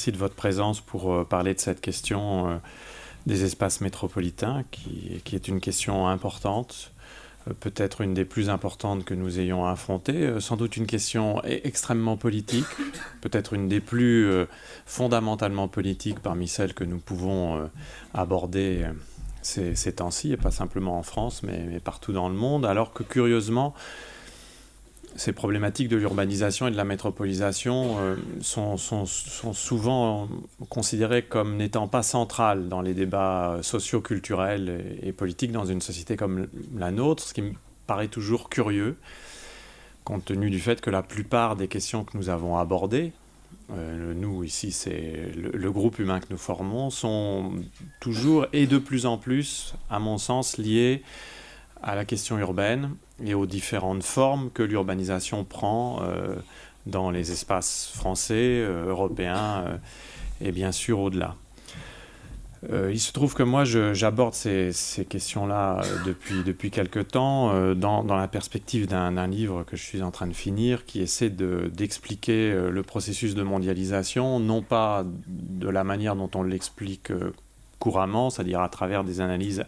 merci de votre présence pour euh, parler de cette question euh, des espaces métropolitains, qui, qui est une question importante euh, peut-être une des plus importantes que nous ayons à affronter, sans doute une question e-, extrêmement politique, peut-être une des plus fondamentalement politiques parmi celles que nous pouvons aborder ces, temps-ci, et pas simplement en France, mais, partout dans le monde, alors que curieusement, ces problématiques de l'urbanisation et de la métropolisation euh, sont, souvent considérées comme n'étant pas centrales dans les débats sociaux, culturels et, politiques dans une société comme la nôtre, ce qui me paraît toujours curieux, compte tenu du fait que la plupart des questions que nous avons abordées, euh, nous ici c'est le, le groupe humain que nous formons, sont toujours et de plus en plus, à mon sens, liées à la question urbaine et aux différentes formes que l'urbanisation prend euh, dans les espaces français, euh, européens euh, et bien sûr au-delà. il se trouve que moi, j'aborde ces, questions-là depuis, depuis quelque temps dans, la perspective d'un livre que je suis en train de finir qui essaie d'expliquer le processus de mondialisation, non pas de la manière dont on l'explique couramment, c'est-à-dire à travers des analyses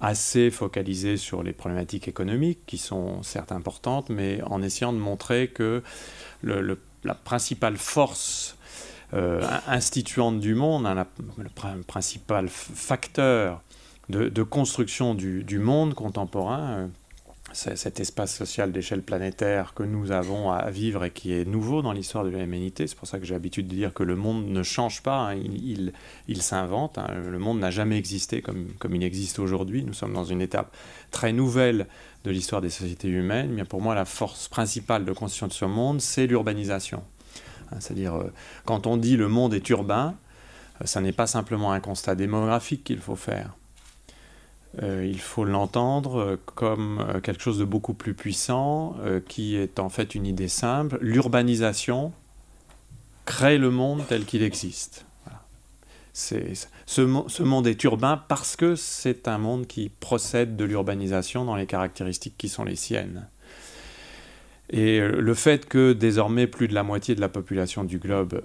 assez focalisé sur les problématiques économiques, qui sont certes importantes, mais en essayant de montrer que la principale force euh, instituante du monde, hein, le principal facteur de, construction du, monde contemporain, euh, cet espace social d'échelle planétaire que nous avons à vivre et qui est nouveau dans l'histoire de l'humanité. C'est pour ça que j'ai l'habitude de dire que le monde ne change pas, hein. il, s'invente. Hein. Le monde n'a jamais existé comme, il existe aujourd'hui. Nous sommes dans une étape très nouvelle de l'histoire des sociétés humaines. Mais pour moi, la force principale de conscience de ce monde, c'est l'urbanisation. Hein, c'est-à-dire, euh, quand on dit le monde est urbain, ce euh, n'est pas simplement un constat démographique qu'il faut faire euh, il faut l'entendre euh, comme euh, quelque chose de beaucoup plus puissant, qui est en fait une idée simple. L'urbanisation crée le monde tel qu'il existe. Ce, ce, monde est urbain parce que c'est un monde qui procède de l'urbanisation dans les caractéristiques qui sont les siennes. Et le fait que désormais plus de la moitié de la population du globe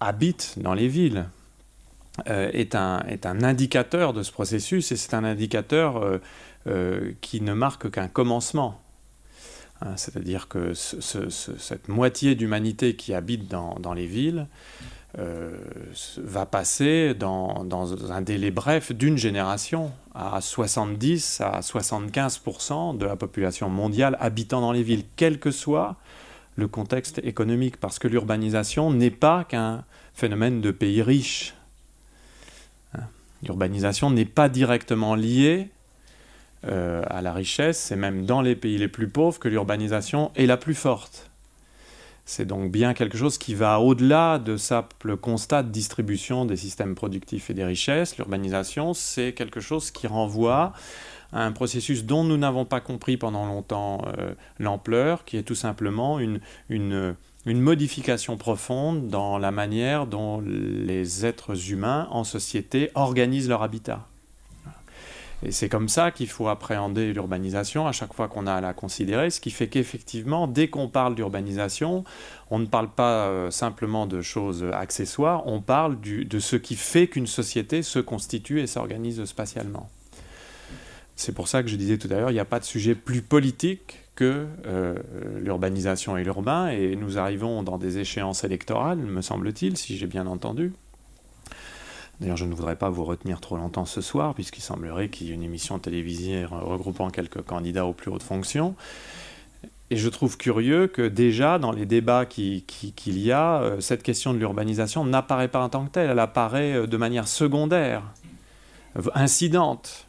habite dans les villes, euh, est, un, indicateur de ce processus et c'est un indicateur euh, euh, qui ne marque qu'un commencement. Hein, c'est-à-dire que cette moitié d'humanité qui habite dans, les villes va passer dans, dans, un délai bref d'une génération à 70 à 75% de la population mondiale habitant dans les villes, quel que soit le contexte économique, parce que l'urbanisation n'est pas qu'un phénomène de pays riches l'urbanisation n'est pas directement liée euh, à la richesse. C'est même dans les pays les plus pauvres que l'urbanisation est la plus forte. C'est donc bien quelque chose qui va au-delà de simple constat de distribution des systèmes productifs et des richesses. L'urbanisation, c'est quelque chose qui renvoie à un processus dont nous n'avons pas compris pendant longtemps euh, l'ampleur, qui est tout simplement une une modification profonde dans la manière dont les êtres humains en société organisent leur habitat. Et c'est comme ça qu'il faut appréhender l'urbanisation à chaque fois qu'on a à la considérer, ce qui fait qu'effectivement, dès qu'on parle d'urbanisation, on ne parle pas euh, simplement de choses accessoires, on parle de ce qui fait qu'une société se constitue et s'organise spatialement. C'est pour ça que je disais tout à l'heure, il n'y a pas de sujet plus politique que euh, l'urbanisation et l'urbain, et nous arrivons dans des échéances électorales, me semble-t-il, si j'ai bien entendu. D'ailleurs, je ne voudrais pas vous retenir trop longtemps ce soir, puisqu'il semblerait qu'il y ait une émission télévisée regroupant quelques candidats aux plus hautes fonctions. Et je trouve curieux que déjà, dans les débats qu'il y a, euh, cette question de l'urbanisation n'apparaît pas en tant que telle, elle apparaît euh, de manière secondaire, incidente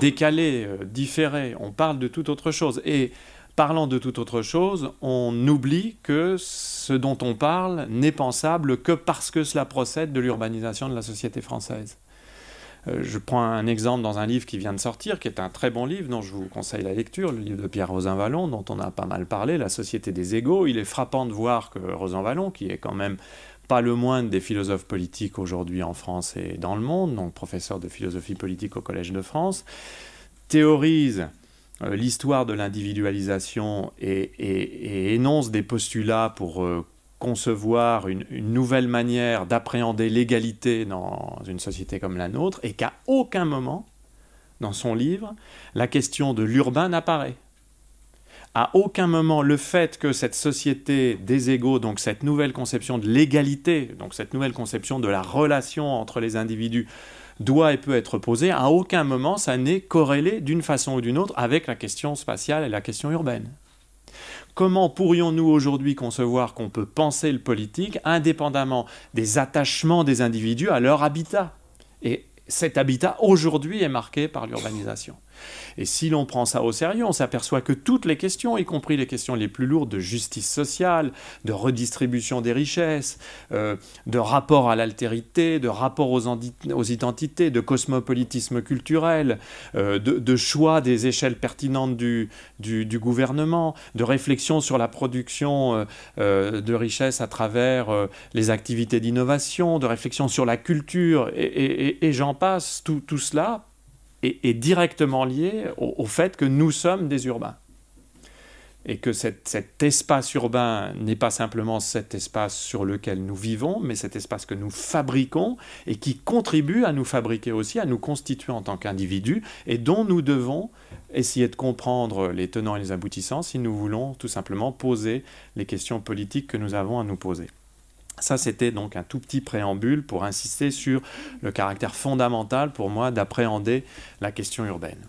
décalé, euh, différé, on parle de toute autre chose. Et parlant de toute autre chose, on oublie que ce dont on parle n'est pensable que parce que cela procède de l'urbanisation de la société française. Euh, je prends un exemple dans un livre qui vient de sortir, qui est un très bon livre dont je vous conseille la lecture, le livre de Pierre Rosin-Vallon, dont on a pas mal parlé, La société des égaux. Il est frappant de voir que Rosin-Vallon, qui est quand même pas le moindre des philosophes politiques aujourd'hui en France et dans le monde, donc professeur de philosophie politique au Collège de France, théorise euh, l'histoire de l'individualisation et, énonce des postulats pour euh, concevoir une, nouvelle manière d'appréhender l'égalité dans une société comme la nôtre, et qu'à aucun moment, dans son livre, la question de l'urbain n'apparaît. À aucun moment, le fait que cette société des égaux, donc cette nouvelle conception de l'égalité, donc cette nouvelle conception de la relation entre les individus, doit et peut être posée, à aucun moment ça n'est corrélé d'une façon ou d'une autre avec la question spatiale et la question urbaine. Comment pourrions-nous aujourd'hui concevoir qu'on peut penser le politique indépendamment des attachements des individus à leur habitat Et cet habitat aujourd'hui est marqué par l'urbanisation. Et si l'on prend ça au sérieux, on s'aperçoit que toutes les questions, y compris les questions les plus lourdes de justice sociale, de redistribution des richesses, euh, de rapport à l'altérité, de rapport aux, identités, de cosmopolitisme culturel, euh, de, choix des échelles pertinentes du, gouvernement, de réflexion sur la production euh, de richesses à travers les activités d'innovation, de réflexion sur la culture, et, j'en passe, tout cela est, est directement lié au, fait que nous sommes des urbains. Et que cet espace urbain n'est pas simplement cet espace sur lequel nous vivons, mais cet espace que nous fabriquons et qui contribue à nous fabriquer aussi, à nous constituer en tant qu'individus et dont nous devons essayer de comprendre les tenants et les aboutissants si nous voulons tout simplement poser les questions politiques que nous avons à nous poser. Ça, c'était donc un tout petit préambule pour insister sur le caractère fondamental pour moi d'appréhender la question urbaine.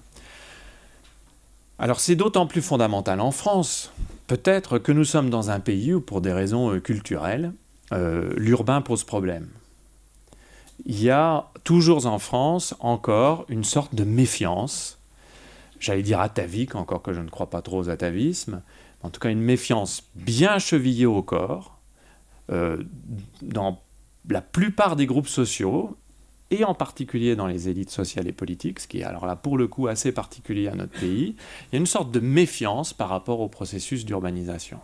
Alors c'est d'autant plus fondamental en France, peut-être que nous sommes dans un pays où, pour des raisons euh, culturelles, euh, l'urbain pose problème. Il y a toujours en France encore une sorte de méfiance, j'allais dire atavique, encore que je ne crois pas trop aux atavismes, en tout cas une méfiance bien chevillée au corps, euh, dans la plupart des groupes sociaux, et en particulier dans les élites sociales et politiques, ce qui est alors là pour le coup assez particulier à notre pays, il y a une sorte de méfiance par rapport au processus d'urbanisation.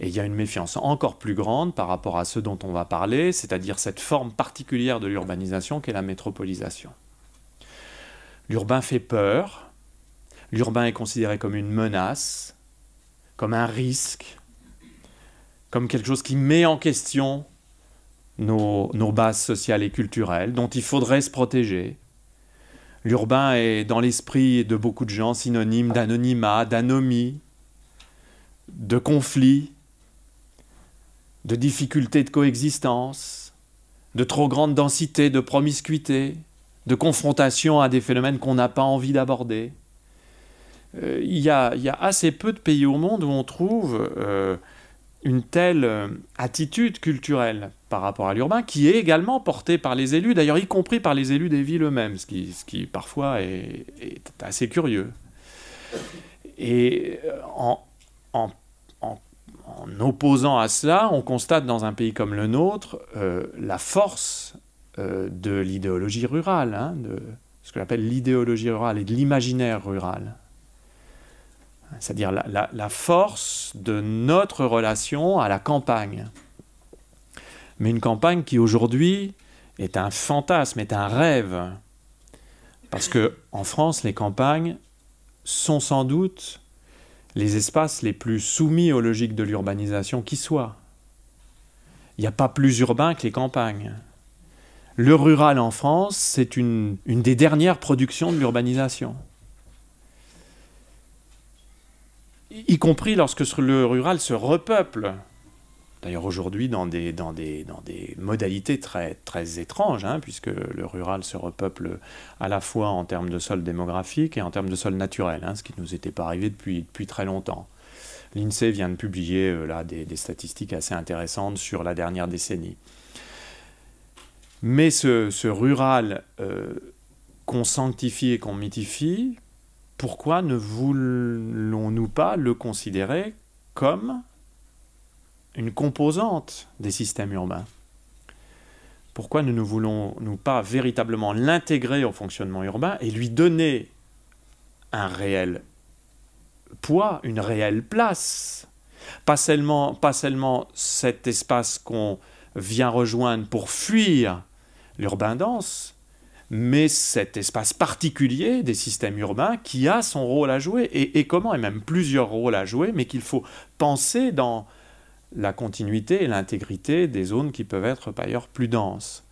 Et il y a une méfiance encore plus grande par rapport à ce dont on va parler, c'est-à-dire cette forme particulière de l'urbanisation qu'est la métropolisation. L'urbain fait peur, l'urbain est considéré comme une menace, comme un risque, comme quelque chose qui met en question nos, bases sociales et culturelles, dont il faudrait se protéger. L'urbain est, dans l'esprit de beaucoup de gens, synonyme d'anonymat, d'anomie, de conflits, de difficultés de coexistence, de trop grande densité, de promiscuité, de confrontation à des phénomènes qu'on n'a pas envie d'aborder. Euh, il y, a assez peu de pays au monde où on trouve euh, une telle euh, attitude culturelle par rapport à l'urbain, qui est également portée par les élus, d'ailleurs y compris par les élus des villes eux-mêmes, ce qui, parfois est, assez curieux. Et euh, en, opposant à cela, on constate dans un pays comme le nôtre euh, la force de l'idéologie rurale, hein, de ce que j'appelle l'idéologie rurale et de l'imaginaire rural c'est-à-dire la, force de notre relation à la campagne. Mais une campagne qui aujourd'hui est un fantasme, est un rêve. Parce que en France, les campagnes sont sans doute les espaces les plus soumis aux logiques de l'urbanisation qui soient. Il n'y a pas plus urbain que les campagnes. Le rural en France, c'est une des dernières productions de l'urbanisation. y compris lorsque le rural se repeuple. D'ailleurs aujourd'hui dans des, dans, des, dans des modalités très, très étranges, hein, puisque le rural se repeuple à la fois en termes de sol démographique et en termes de sol naturel, hein, ce qui ne nous était pas arrivé depuis, depuis très longtemps. L'INSEE vient de publier euh, là, des, statistiques assez intéressantes sur la dernière décennie. Mais ce, rural euh, qu'on sanctifie et qu'on mythifie, pourquoi ne voulons-nous pas le considérer comme une composante des systèmes urbains Pourquoi ne nous voulons-nous pas véritablement l'intégrer au fonctionnement urbain et lui donner un réel poids, une réelle place pas seulement, pas seulement cet espace qu'on vient rejoindre pour fuir l'urbain dense, mais cet espace particulier des systèmes urbains qui a son rôle à jouer, et, comment, et même plusieurs rôles à jouer, mais qu'il faut penser dans la continuité et l'intégrité des zones qui peuvent être par ailleurs plus denses.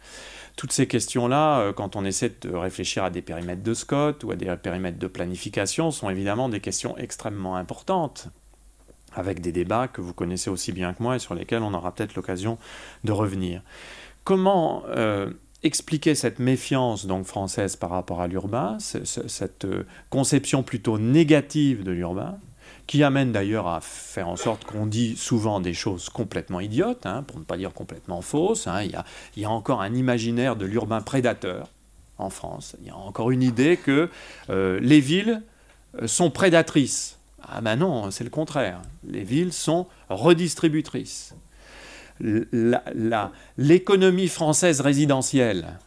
Toutes ces questions-là, euh, quand on essaie de réfléchir à des périmètres de Scott, ou à des périmètres de planification, sont évidemment des questions extrêmement importantes, avec des débats que vous connaissez aussi bien que moi et sur lesquels on aura peut-être l'occasion de revenir. Comment euh, expliquer cette méfiance donc française par rapport à l'urbain, cette euh, conception plutôt négative de l'urbain, qui amène d'ailleurs à faire en sorte qu'on dit souvent des choses complètement idiotes, hein, pour ne pas dire complètement fausses. Hein. Il, y a, encore un imaginaire de l'urbain prédateur en France. Il y a encore une idée que euh, les villes euh, sont prédatrices. Ah ben non, c'est le contraire. Les villes sont redistributrices l'économie française résidentielle.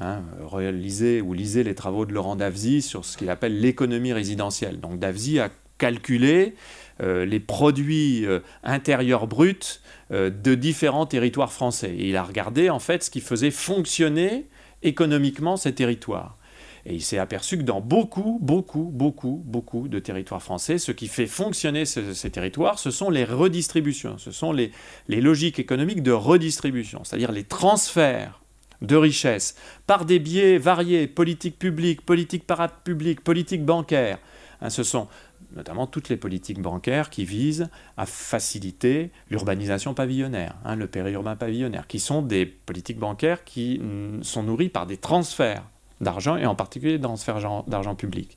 Hein, ou lisez les travaux de Laurent Davzy sur ce qu'il appelle l'économie résidentielle. Donc Davzy a calculé euh, les produits euh, intérieurs bruts euh, de différents territoires français. Et il a regardé en fait ce qui faisait fonctionner économiquement ces territoires. Et il s'est aperçu que dans beaucoup, beaucoup, beaucoup, beaucoup de territoires français, ce qui fait fonctionner ces territoires, ce sont les redistributions, ce sont les, logiques économiques de redistribution, c'est-à-dire les transferts de richesses par des biais variés, politiques publiques, politiques parapubliques, politiques bancaires. Hein, ce sont notamment toutes les politiques bancaires qui visent à faciliter l'urbanisation pavillonnaire, hein, le périurbain pavillonnaire, qui sont des politiques bancaires qui sont nourries par des transferts d'argent, et en particulier dans sphère d'argent public,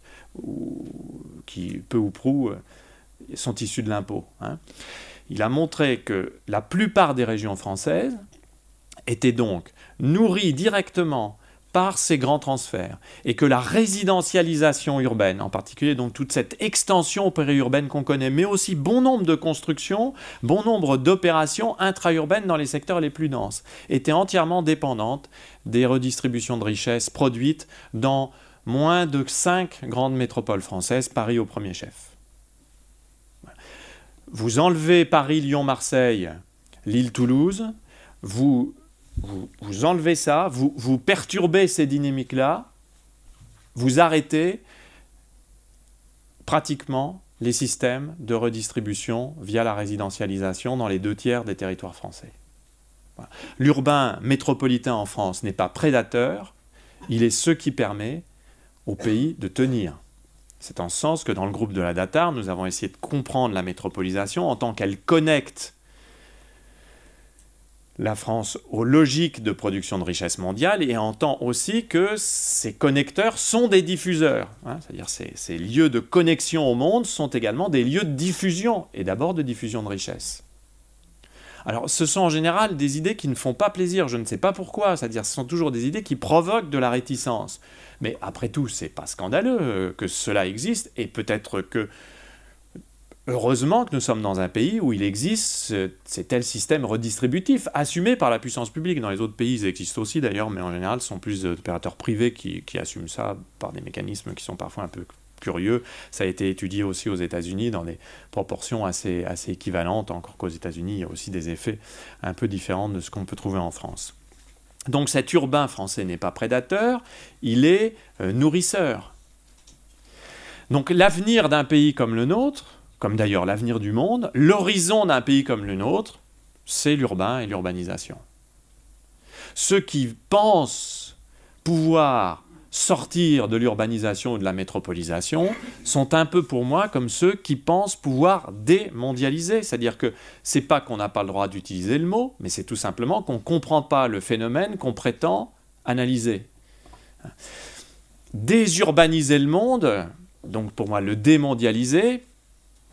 qui peu ou prou euh, sont issus de l'impôt. Hein. Il a montré que la plupart des régions françaises étaient donc nourries directement par ces grands transferts et que la résidentialisation urbaine, en particulier donc toute cette extension périurbaine qu'on connaît, mais aussi bon nombre de constructions, bon nombre d'opérations intraurbaines dans les secteurs les plus denses, était entièrement dépendante des redistributions de richesses produites dans moins de cinq grandes métropoles françaises, Paris au premier chef. Vous enlevez Paris, Lyon, Marseille, Lille, Toulouse, vous vous, enlevez ça, vous, perturbez ces dynamiques-là, vous arrêtez pratiquement les systèmes de redistribution via la résidentialisation dans les deux tiers des territoires français. L'urbain métropolitain en France n'est pas prédateur, il est ce qui permet au pays de tenir. C'est en ce sens que dans le groupe de la DATAR, nous avons essayé de comprendre la métropolisation en tant qu'elle connecte la France aux logiques de production de richesse mondiale et entend aussi que ces connecteurs sont des diffuseurs. Hein. C'est-à-dire ces, ces lieux de connexion au monde sont également des lieux de diffusion, et d'abord de diffusion de richesse. Alors ce sont en général des idées qui ne font pas plaisir, je ne sais pas pourquoi, c'est-à-dire ce sont toujours des idées qui provoquent de la réticence. Mais après tout, c'est pas scandaleux euh, que cela existe, et peut-être que Heureusement que nous sommes dans un pays où il existe ces tels systèmes redistributifs, assumés par la puissance publique. Dans les autres pays, ils existent aussi d'ailleurs, mais en général, ce sont plus d'opérateurs privés qui, assument ça par des mécanismes qui sont parfois un peu curieux. Ça a été étudié aussi aux États-Unis dans des proportions assez, assez équivalentes, encore qu'aux États-Unis, il y a aussi des effets un peu différents de ce qu'on peut trouver en France. Donc cet urbain français n'est pas prédateur, il est euh, nourrisseur. Donc l'avenir d'un pays comme le nôtre, comme d'ailleurs l'avenir du monde, l'horizon d'un pays comme le nôtre, c'est l'urbain et l'urbanisation. Ceux qui pensent pouvoir sortir de l'urbanisation ou de la métropolisation sont un peu pour moi comme ceux qui pensent pouvoir démondialiser. C'est-à-dire que c'est pas qu'on n'a pas le droit d'utiliser le mot, mais c'est tout simplement qu'on ne comprend pas le phénomène qu'on prétend analyser. Désurbaniser le monde, donc pour moi le démondialiser,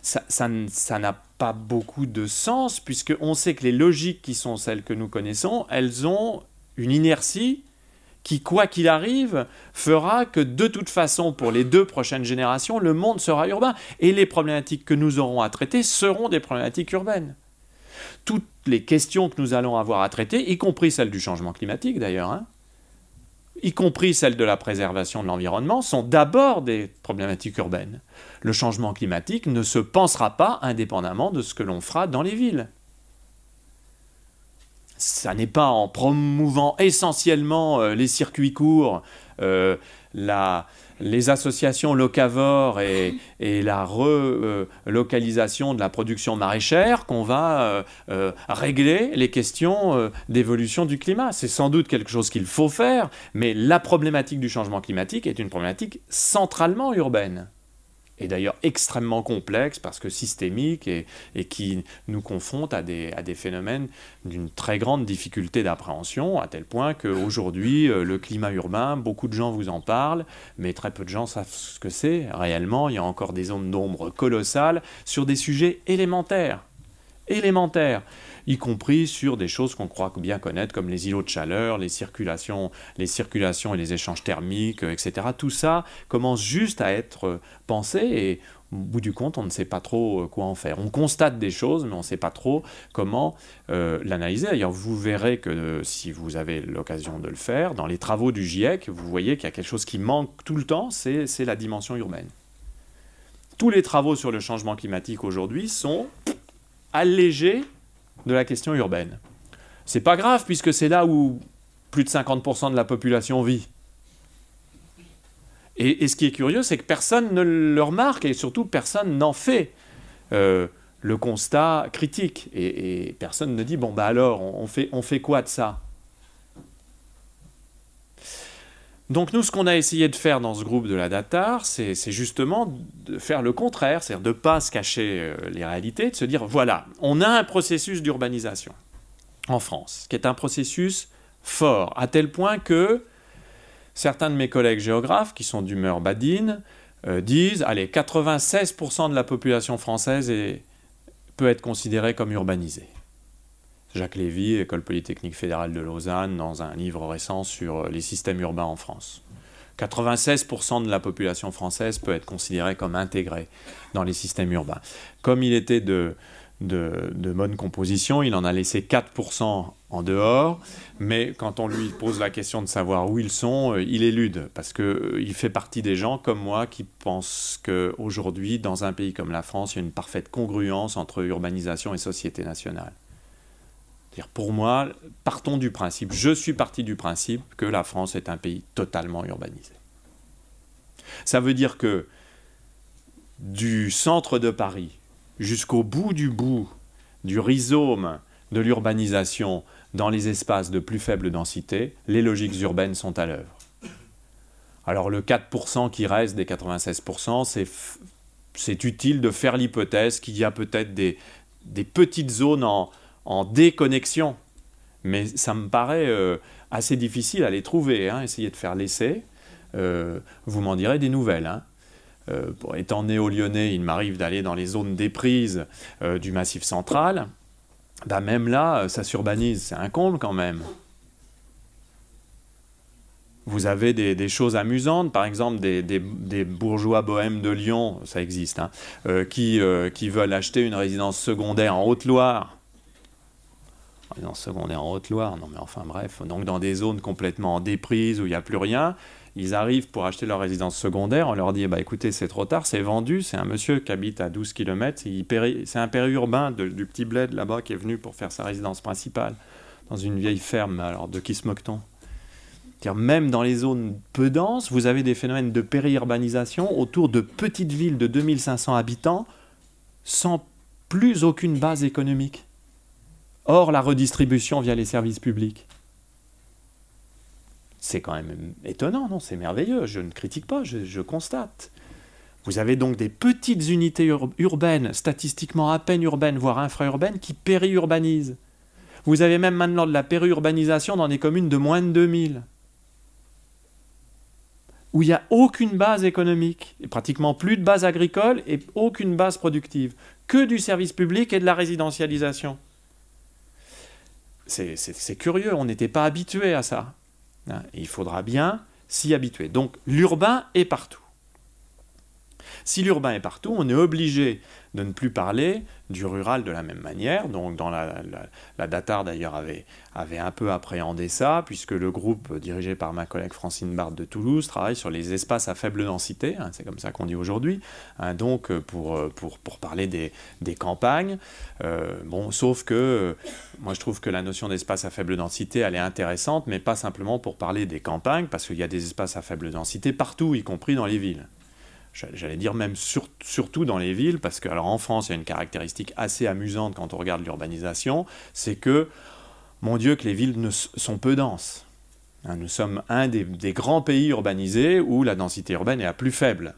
ça, n'a pas beaucoup de sens, puisque on sait que les logiques qui sont celles que nous connaissons, elles ont une inertie qui, quoi qu'il arrive, fera que de toute façon, pour les deux prochaines générations, le monde sera urbain. Et les problématiques que nous aurons à traiter seront des problématiques urbaines. Toutes les questions que nous allons avoir à traiter, y compris celles du changement climatique d'ailleurs, hein, y compris celles de la préservation de l'environnement, sont d'abord des problématiques urbaines. Le changement climatique ne se pensera pas indépendamment de ce que l'on fera dans les villes. Ça n'est pas en promouvant essentiellement euh, les circuits courts, euh, la, les associations locavores et, et la relocalisation de la production maraîchère qu'on va euh, euh, régler les questions euh, d'évolution du climat. C'est sans doute quelque chose qu'il faut faire, mais la problématique du changement climatique est une problématique centralement urbaine et d'ailleurs extrêmement complexe parce que systémique et, qui nous confronte à des, des phénomènes d'une très grande difficulté d'appréhension, à tel point qu'aujourd'hui, euh, le climat urbain, beaucoup de gens vous en parlent, mais très peu de gens savent ce que c'est réellement. Il y a encore des zones d'ombre colossales sur des sujets élémentaires. Élémentaires y compris sur des choses qu'on croit bien connaître, comme les îlots de chaleur, les circulations, les circulations et les échanges thermiques, etc. Tout ça commence juste à être euh, pensé et au bout du compte, on ne sait pas trop euh, quoi en faire. On constate des choses, mais on ne sait pas trop comment euh, l'analyser. D'ailleurs, vous verrez que si vous avez l'occasion de le faire, dans les travaux du GIEC, vous voyez qu'il y a quelque chose qui manque tout le temps, c'est la dimension urbaine. Tous les travaux sur le changement climatique aujourd'hui sont allégés de la question urbaine. C'est pas grave puisque c'est là où plus de 50% de la population vit. Et, ce qui est curieux, c'est que personne ne le remarque et surtout personne n'en fait euh, le constat critique. Et, et, personne ne dit bon, bah alors, on fait, on fait quoi de ça Donc nous, ce qu'on a essayé de faire dans ce groupe de la Datar, c'est justement de faire le contraire, c'est-à-dire de ne pas se cacher euh, les réalités, de se dire, voilà, on a un processus d'urbanisation en France, qui est un processus fort, à tel point que certains de mes collègues géographes, qui sont d'humeur badine, euh, disent, allez, 96% de la population française peut être considérée comme urbanisée. Jacques Lévy, École Polytechnique Fédérale de Lausanne, dans un livre récent sur euh, les systèmes urbains en France. 96% de la population française peut être considérée comme intégrée dans les systèmes urbains. Comme il était de, de, bonne composition. Il en a laissé 4% en dehors, mais quand on lui pose la question de savoir où ils sont, euh, il élude, parce qu'il euh, fait partie des gens comme moi qui pensent qu'aujourd'hui, dans un pays comme la France, il y a une parfaite congruence entre urbanisation et société nationale pour moi, partons du principe, je suis parti du principe que la France est un pays totalement urbanisé. Ça veut dire que du centre de Paris jusqu'au bout du bout du rhizome de l'urbanisation dans les espaces de plus faible densité, les logiques urbaines sont à l'œuvre. Alors le 4% qui reste des 96%, c'est, utile de faire l'hypothèse qu'il y a peut-être des, des petites zones en, en déconnexion. Mais ça me paraît euh, assez difficile à les trouver. Hein, Essayez de faire l'essai. Euh, vous m'en direz des nouvelles. Hein. Euh, étant né au Lyonnais, il m'arrive d'aller dans les zones déprises du Massif central. Bah, même là, ça s'urbanise. C'est un comble quand même. Vous avez des, choses amusantes, par exemple des, bourgeois bohèmes de Lyon, ça existe, hein, qui, veulent acheter une résidence secondaire en Haute-Loire résidence secondaire en Haute-Loire, non mais enfin bref, donc dans des zones complètement en déprise où il n'y a plus rien, ils arrivent pour acheter leur résidence secondaire, on leur dit, bah, écoutez, c'est trop tard, c'est vendu, c'est un monsieur qui habite à 12 km, c'est un périurbain du petit bled là-bas qui est venu pour faire sa résidence principale dans une vieille ferme, alors de qui se moque-t-on même dans les zones peu denses, vous avez des phénomènes de périurbanisation autour de petites villes de 2500 habitants sans plus aucune base économique. Or, la redistribution via les services publics. C'est quand même étonnant, non C'est merveilleux. Je ne critique pas, je, constate. Vous avez donc des petites unités urbaines, statistiquement à peine urbaines, voire infra-urbaines, qui périurbanisent. Vous avez même maintenant de la périurbanisation dans des communes de moins de 2000, où il n'y a aucune base économique, pratiquement plus de base agricole et aucune base productive, que du service public et de la résidentialisation c'est curieux, on n'était pas habitué à ça. Hein, il faudra bien s'y habituer. Donc l'urbain est partout. Si l'urbain est partout, on est obligé de ne plus parler du rural de la même manière. Donc, dans la, Datar, d'ailleurs, avait, un peu appréhendé ça, puisque le groupe dirigé par ma collègue Francine Barthe de Toulouse travaille sur les espaces à faible densité, hein, c'est comme ça qu'on dit aujourd'hui, hein, donc euh, euh, pour, parler des, campagnes. Euh, bon, sauf que moi, je trouve que la notion d'espace à faible densité, elle est intéressante, mais pas simplement pour parler des campagnes, parce qu'il y a des espaces à faible densité partout, y compris dans les villes j'allais dire même surtout dans les villes, parce que alors en France, il y a une caractéristique assez amusante quand on regarde l'urbanisation, c'est que, mon Dieu, que les villes ne, sont peu denses. Hein, nous sommes un des, grands pays urbanisés où la densité urbaine est la plus faible.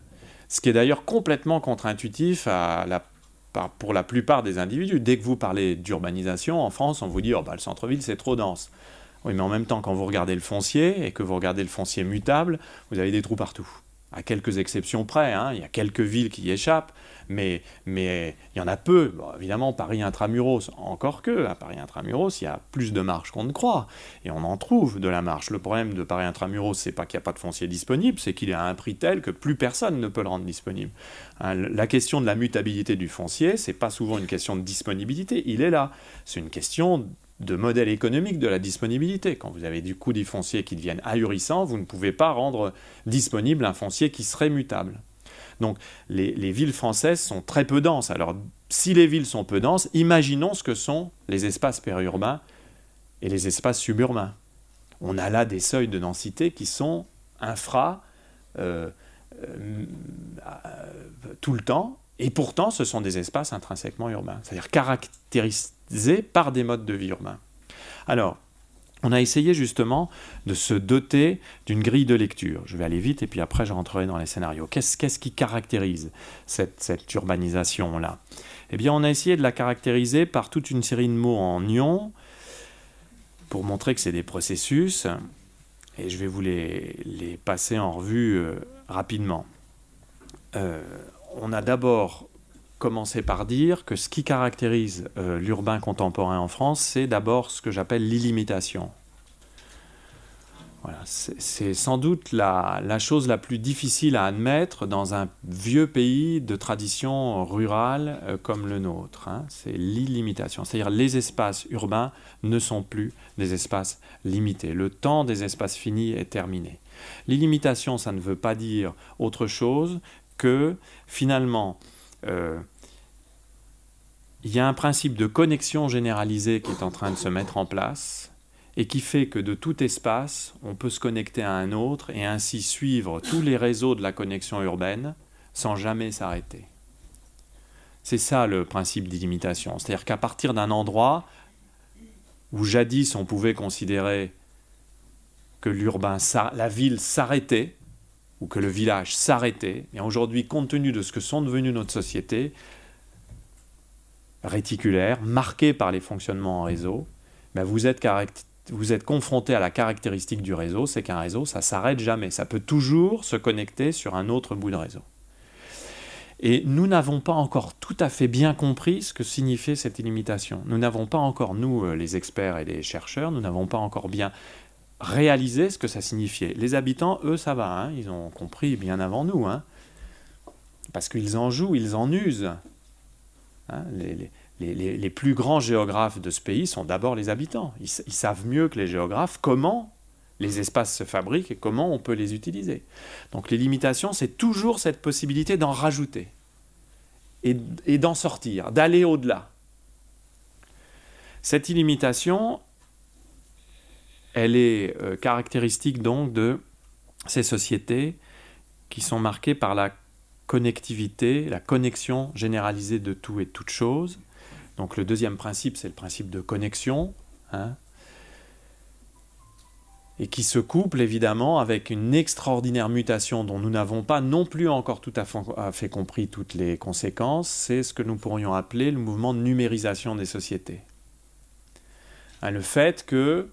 Ce qui est d'ailleurs complètement contre-intuitif pour la plupart des individus. Dès que vous parlez d'urbanisation en France, on vous dit oh, bah, le centre-ville c'est trop dense. Oui, mais en même temps, quand vous regardez le foncier et que vous regardez le foncier mutable, vous avez des trous partout à quelques exceptions près. Hein, il y a quelques villes qui échappent, mais, mais il y en a peu. évidemment, Paris intramuros, encore que, à Paris intramuros, il y a plus de marche qu'on ne croit, et on en trouve de la marche. Le problème de Paris intramuros, c'est pas qu'il n'y a pas de foncier disponible, c'est qu'il est à un prix tel que plus personne ne peut le rendre disponible. Hein, la question de la mutabilité du foncier, c'est pas souvent une question de disponibilité, il est là. C'est une question de modèle économique de la disponibilité. Quand vous avez du coup des fonciers qui deviennent ahurissants, vous ne pouvez pas rendre disponible un foncier qui serait mutable. Donc les, villes françaises sont très peu denses. Alors si les villes sont peu denses, imaginons ce que sont les espaces périurbains et les espaces suburbains. On a là des seuils de densité qui sont infra euh, euh, euh, tout le temps, et pourtant ce sont des espaces intrinsèquement urbains, c'est-à-dire caractéristiques par des modes de vie urbains. Alors, on a essayé justement de se doter d'une grille de lecture. Je vais aller vite et puis après je rentrerai dans les scénarios. Qu'est-ce qui caractérise cette, urbanisation-là Eh bien, on a essayé de la caractériser par toute une série de mots en ion pour montrer que c'est des processus. Et je vais vous les, passer en revue euh, rapidement. Euh, on a d'abord commencer par dire que ce qui caractérise euh, l'urbain contemporain en France, c'est d'abord ce que j'appelle l'illimitation. c'est sans doute la, chose la plus difficile à admettre dans un vieux pays de tradition rurale euh, comme le nôtre. Hein. c'est l'illimitation, c'est-à-dire les espaces urbains ne sont plus des espaces limités. Le temps des espaces finis est terminé. L'illimitation, ça ne veut pas dire autre chose que finalement euh, il y a un principe de connexion généralisée qui est en train de se mettre en place et qui fait que de tout espace, on peut se connecter à un autre et ainsi suivre tous les réseaux de la connexion urbaine sans jamais s'arrêter. C'est ça le principe d'illimitation. C'est-à-dire qu'à partir d'un endroit où jadis on pouvait considérer que l'urbain, la ville s'arrêtait, ou que le village s'arrêtait, et aujourd'hui, compte tenu de ce que sont devenues notre société, réticulaire, marqué par les fonctionnements en réseau, ben, vous, êtes confronté à la caractéristique du réseau, c'est qu'un réseau, ça s'arrête jamais, ça peut toujours se connecter sur un autre bout de réseau. Et nous n'avons pas encore tout à fait bien compris ce que signifiait cette illimitation. Nous n'avons pas encore, nous euh, les experts et les chercheurs, nous n'avons pas encore bien réalisé ce que ça signifiait. Les habitants, eux, ça va, hein. ils ont compris bien avant nous, hein. parce qu'ils en jouent, ils en usent. Hein, les, plus grands géographes de ce pays sont d'abord les habitants. Ils, savent mieux que les géographes comment les espaces se fabriquent et comment on peut les utiliser. Donc les limitations, c'est toujours cette possibilité d'en rajouter et, d'en sortir, d'aller au-delà. Cette illimitation, elle est euh, caractéristique donc de ces sociétés qui sont marquées par la connectivité, la connexion généralisée de tout et toute chose. Donc le deuxième principe, c'est le principe de connexion, hein, et qui se couple évidemment avec une extraordinaire mutation dont nous n'avons pas non plus encore tout à fait compris toutes les conséquences, c'est ce que nous pourrions appeler le mouvement de numérisation des sociétés. Hein, le fait que,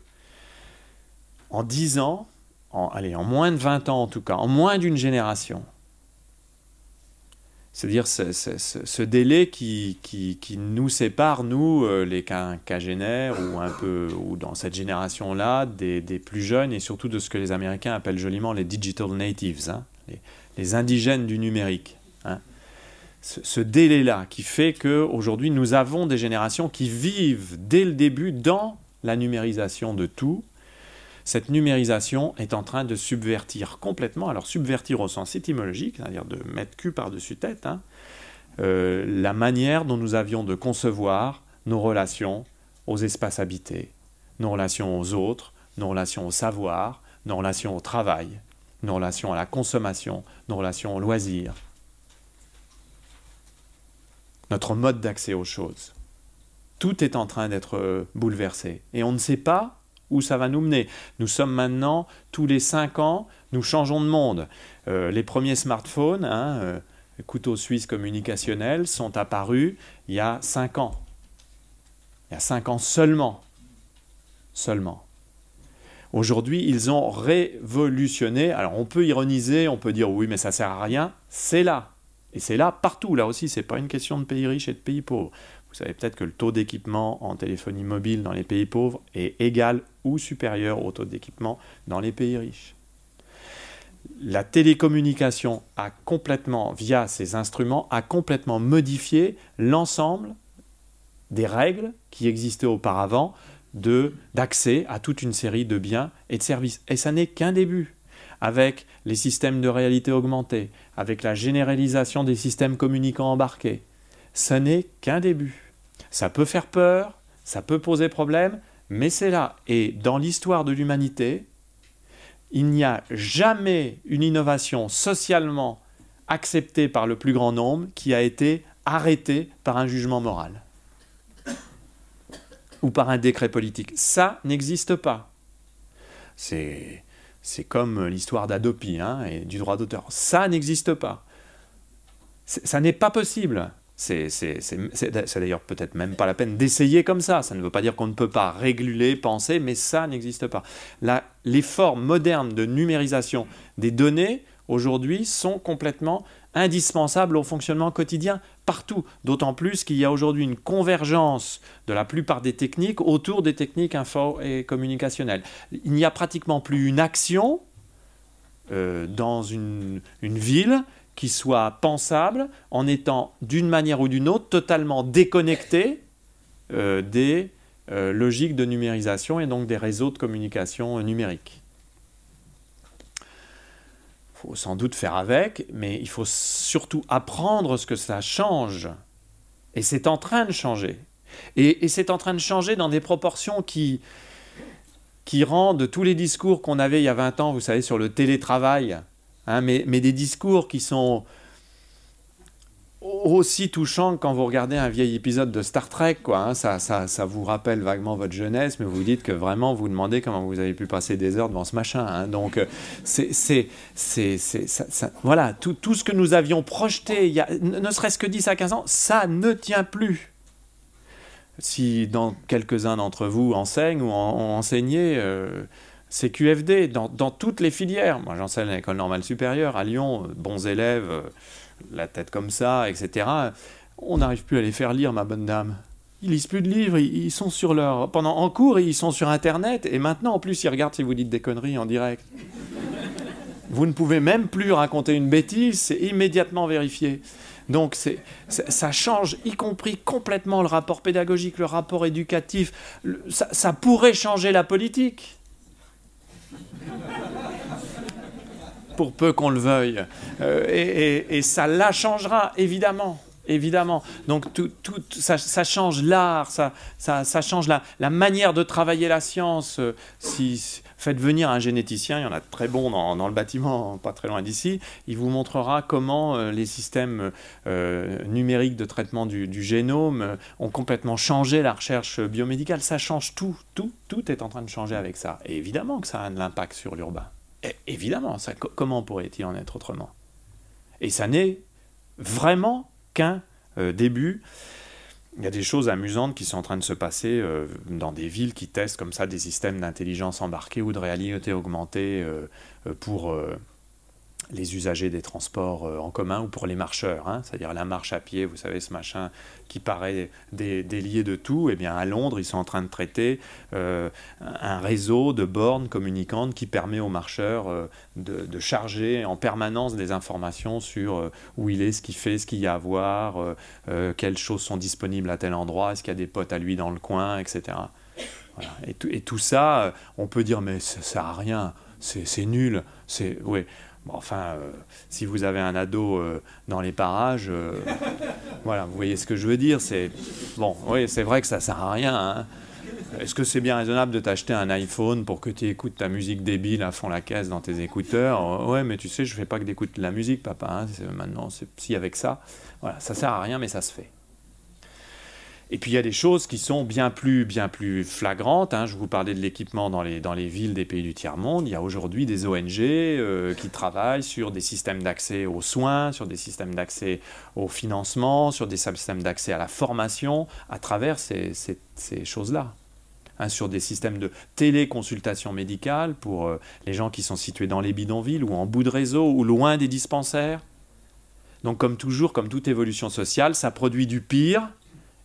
en 10 ans, en, allez, en moins de 20 ans en tout cas, en moins d'une génération, c'est-à-dire ce, délai qui, nous sépare, nous, euh, les quinquagénaires, ou un peu, ou dans cette génération-là, des, plus jeunes, et surtout de ce que les Américains appellent joliment les digital natives, hein, les, indigènes du numérique. Hein. Ce, délai-là qui fait qu'aujourd'hui, nous avons des générations qui vivent dès le début dans la numérisation de tout, cette numérisation est en train de subvertir complètement, alors subvertir au sens étymologique, c'est-à-dire de mettre cul par-dessus tête, hein, euh, la manière dont nous avions de concevoir nos relations aux espaces habités, nos relations aux autres, nos relations au savoir, nos relations au travail, nos relations à la consommation, nos relations au loisir. notre mode d'accès aux choses. Tout est en train d'être euh, bouleversé et on ne sait pas où ça va nous mener. Nous sommes maintenant, tous les cinq ans, nous changeons de monde. Euh, les premiers smartphones, hein, euh, couteaux suisses communicationnels, sont apparus il y a cinq ans. Il y a cinq ans seulement. Seulement. Aujourd'hui, ils ont révolutionné. Alors, on peut ironiser, on peut dire oui, mais ça sert à rien. C'est là. Et c'est là partout. Là aussi, ce n'est pas une question de pays riches et de pays pauvres. Vous savez peut-être que le taux d'équipement en téléphonie mobile dans les pays pauvres est égal ou supérieur au taux d'équipement dans les pays riches. La télécommunication a complètement, via ces instruments, a complètement modifié l'ensemble des règles qui existaient auparavant d'accès à toute une série de biens et de services. Et ça n'est qu'un début. Avec les systèmes de réalité augmentée, avec la généralisation des systèmes communicants embarqués, ça n'est qu'un début. Ça peut faire peur, ça peut poser problème, mais c'est là. Et dans l'histoire de l'humanité, il n'y a jamais une innovation socialement acceptée par le plus grand nombre qui a été arrêtée par un jugement moral ou par un décret politique. Ça n'existe pas. C'est, c'est comme l'histoire d'Adopi hein, et du droit d'auteur. Ça n'existe pas. ça n'est pas possible. C'est d'ailleurs peut-être même pas la peine d'essayer comme ça. Ça ne veut pas dire qu'on ne peut pas réguler, penser, mais ça n'existe pas. Les formes modernes de numérisation des données aujourd'hui sont complètement indispensables au fonctionnement quotidien partout, d'autant plus qu'il y a aujourd'hui une convergence de la plupart des techniques autour des techniques info et communicationnelles. Il n'y a pratiquement plus une action euh, dans une ville qui soit pensable en étant d'une manière ou d'une autre totalement déconnecté euh, des euh, logiques de numérisation et donc des réseaux de communication numérique. Il faut sans doute faire avec, mais il faut surtout apprendre ce que ça change. Et c'est en train de changer. Et, c'est en train de changer dans des proportions qui, qui rendent tous les discours qu'on avait il y a 20 ans, vous savez, sur le télétravail, Hein, mais, des discours qui sont aussi touchants quand vous regardez un vieil épisode de Star Trek. Quoi, hein. ça, ça, ça, vous rappelle vaguement votre jeunesse, mais vous vous dites que vraiment vous demandez comment vous avez pu passer des heures devant ce machin. Hein. donc, euh, c'est. Voilà, tout, ce que nous avions projeté, ne serait-ce que 10 à 15 ans, ça ne tient plus. Si dans quelques-uns d'entre vous enseignent ou ont enseigné, euh, CQFD, dans, dans toutes les filières. Moi, j'enseigne à l'école normale supérieure, à Lyon, euh, bons élèves, euh, la tête comme ça, etc. On n'arrive plus à les faire lire, ma bonne dame. Ils lisent plus de livres, ils sont sur leur... Pendant en cours, ils sont sur Internet, et maintenant, en plus, ils regardent si vous dites des conneries en direct. Vous ne pouvez même plus raconter une bêtise, c'est immédiatement vérifié. Donc c'est, ça, change, y compris complètement le rapport pédagogique, le rapport éducatif. ça pourrait changer la politique. Pour peu qu'on le veuille. Euh, et, ça la changera, évidemment. Évidemment. Donc tout, tout ça, change l'art, ça, ça, change la, la, manière de travailler la science. Euh, si, Faites venir un généticien, il y en a de très bons dans, le bâtiment, pas très loin d'ici. Il vous montrera comment euh, les systèmes euh, numériques de traitement du, génome euh, ont complètement changé la recherche biomédicale. Ça change tout, tout, tout est en train de changer avec ça. Et évidemment que ça a de l'impact sur l'urbain. Évidemment, ça, comment pourrait-il en être autrement Et ça n'est vraiment qu'un début il y a des choses amusantes qui sont en train de se passer euh, dans des villes qui testent comme ça des systèmes d'intelligence embarquée ou de réalité augmentée euh, euh, pour, les usagers des transports euh, en commun ou pour les marcheurs, hein. c'est-à-dire la marche à pied, vous savez, ce machin qui paraît délié de tout, et eh bien à Londres, ils sont en train de traiter euh, un réseau de bornes communicantes qui permet aux marcheurs euh, de, charger en permanence des informations sur où il est, ce qu'il fait, ce qu'il y a à voir, quelles choses sont disponibles à tel endroit, est-ce qu'il y a des potes à lui dans le coin, etc. Et, tout ça, on peut dire, mais ça sert à rien, c'est nul, c'est... Bon, enfin, euh, si vous avez un ado euh, dans les parages, euh, voilà, vous voyez ce que je veux dire. C'est bon, oui, c'est vrai que ça sert à rien. Hein. Est-ce que c'est bien raisonnable de t'acheter un iPhone pour que tu écoutes ta musique débile à fond la caisse dans tes écouteurs Ouais, mais tu sais, je fais pas que d'écouter de la musique, papa. Hein, maintenant, c'est si avec ça, voilà, ça sert à rien, mais ça se fait. Et puis il y a des choses qui sont bien plus, bien plus flagrantes. Hein. Je vous parlais de l'équipement dans les, dans les villes des pays du tiers-monde. Il y a aujourd'hui des ONG euh, qui travaillent sur des systèmes d'accès aux soins, sur des systèmes d'accès au financement, sur des systèmes d'accès à la formation, à travers ces, ces, choses-là. Hein. sur des systèmes de téléconsultation médicale pour euh, les gens qui sont situés dans les bidonvilles ou en bout de réseau ou loin des dispensaires. Donc comme toujours, comme toute évolution sociale, ça produit du pire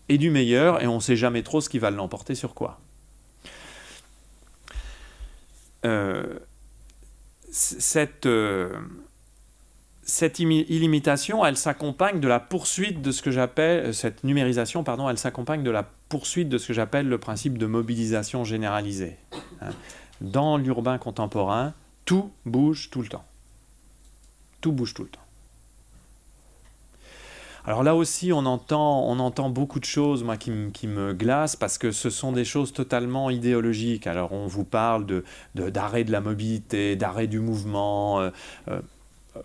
et du meilleur, et on ne sait jamais trop ce qui va l'emporter sur quoi. Euh, cette, euh, cette illimitation, elle s'accompagne de la poursuite de ce que j'appelle, euh, cette numérisation, pardon, elle s'accompagne de la poursuite de ce que j'appelle le principe de mobilisation généralisée. Hein. Dans l'urbain contemporain, tout bouge tout le temps. Tout bouge tout le temps. Alors là aussi, on entend, on entend beaucoup de choses, moi, qui, me glacent, parce que ce sont des choses totalement idéologiques. Alors on vous parle de, d'arrêt de, la mobilité, d'arrêt du mouvement. Euh, euh, euh.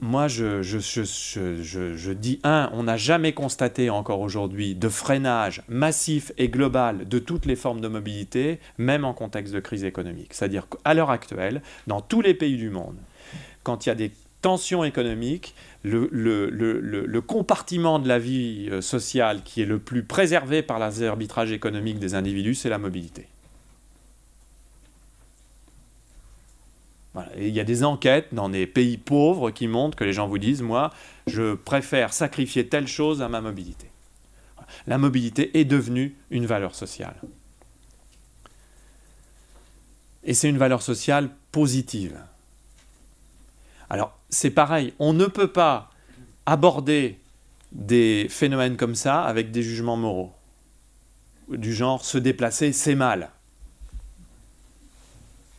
moi, je, je, je, dis, un, on n'a jamais constaté encore aujourd'hui de freinage massif et global de toutes les formes de mobilité, même en contexte de crise économique. C'est-à-dire qu'à l'heure actuelle, dans tous les pays du monde, quand il y a des tension économique, le, compartiment de la vie euh, sociale qui est le plus préservé par l'arbitrage économique des individus, c'est la mobilité. il y a des enquêtes dans des pays pauvres qui montrent que les gens vous disent, moi, je préfère sacrifier telle chose à ma mobilité. La mobilité est devenue une valeur sociale. Et c'est une valeur sociale positive. Alors, c'est pareil, on ne peut pas aborder des phénomènes comme ça avec des jugements moraux. Du genre, se déplacer, c'est mal.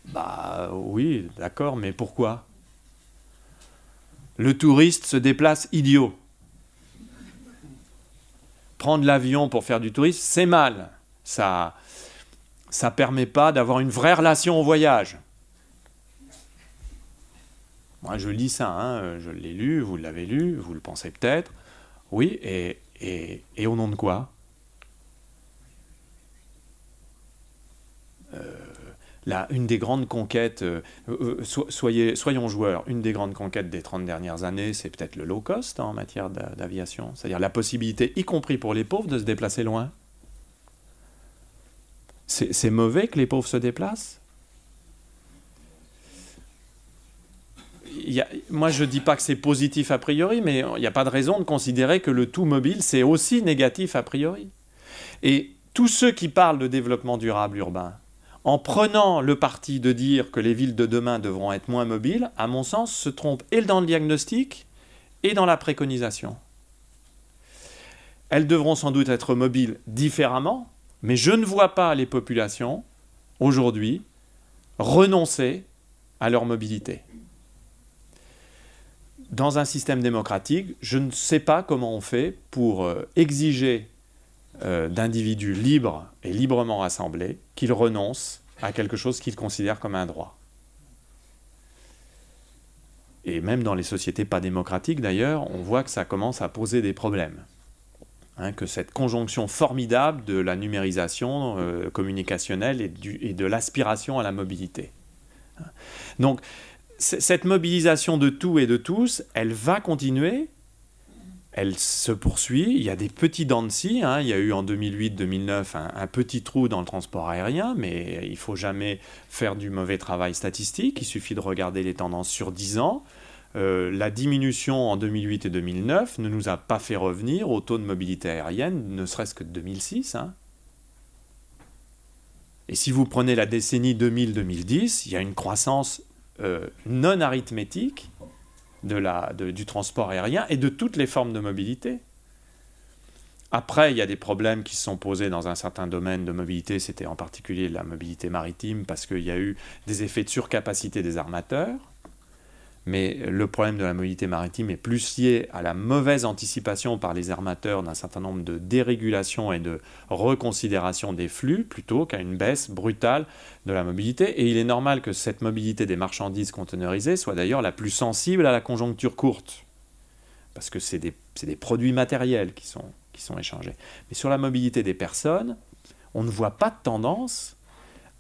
Bah oui, d'accord, mais pourquoi Le touriste se déplace idiot. Prendre l'avion pour faire du tourisme, c'est mal. Ça ça permet pas d'avoir une vraie relation au voyage. Moi, je lis ça, hein, je l'ai lu, vous l'avez lu, vous le pensez peut-être. Oui, et, et, au nom de quoi euh, Là, une des grandes conquêtes, euh, euh, soyons joueurs, une des grandes conquêtes des 30 dernières années, c'est peut-être le low cost hein, en matière d'aviation, c'est-à-dire la possibilité, y compris pour les pauvres, de se déplacer loin. C'est mauvais que les pauvres se déplacent moi, je ne dis pas que c'est positif a priori, mais il n'y a pas de raison de considérer que le tout mobile, c'est aussi négatif a priori. Et tous ceux qui parlent de développement durable urbain, en prenant le parti de dire que les villes de demain devront être moins mobiles, à mon sens, se trompent et dans le diagnostic et dans la préconisation. Elles devront sans doute être mobiles différemment, mais je ne vois pas les populations, aujourd'hui, renoncer à leur mobilité dans un système démocratique, je ne sais pas comment on fait pour euh, exiger euh, d'individus libres et librement rassemblés qu'ils renoncent à quelque chose qu'ils considèrent comme un droit. Et même dans les sociétés pas démocratiques d'ailleurs, on voit que ça commence à poser des problèmes. Hein, que cette conjonction formidable de la numérisation euh, communicationnelle et, et de l'aspiration à la mobilité. Hein. Donc, cette mobilisation de tout et de tous, elle va continuer. Elle se poursuit. Il y a des petits dents hein. de Il y a eu en 2008-2009 un, petit trou dans le transport aérien, mais il faut jamais faire du mauvais travail statistique. Il suffit de regarder les tendances sur 10 ans. Euh, la diminution en 2008 et 2009 ne nous a pas fait revenir au taux de mobilité aérienne, ne serait-ce que de 2006. Hein. Et si vous prenez la décennie 2000-2010, il y a une croissance euh, non arithmétique de la, du transport aérien et de toutes les formes de mobilité. Après, il y a des problèmes qui se sont posés dans un certain domaine de mobilité, c'était en particulier la mobilité maritime, parce qu'il y a eu des effets de surcapacité des armateurs mais le problème de la mobilité maritime est plus lié à la mauvaise anticipation par les armateurs d'un certain nombre de dérégulations et de reconsidérations des flux plutôt qu'à une baisse brutale de la mobilité. Et il est normal que cette mobilité des marchandises conteneurisées soit d'ailleurs la plus sensible à la conjoncture courte, parce que c'est des, produits matériels qui sont échangés. Mais sur la mobilité des personnes, on ne voit pas de tendance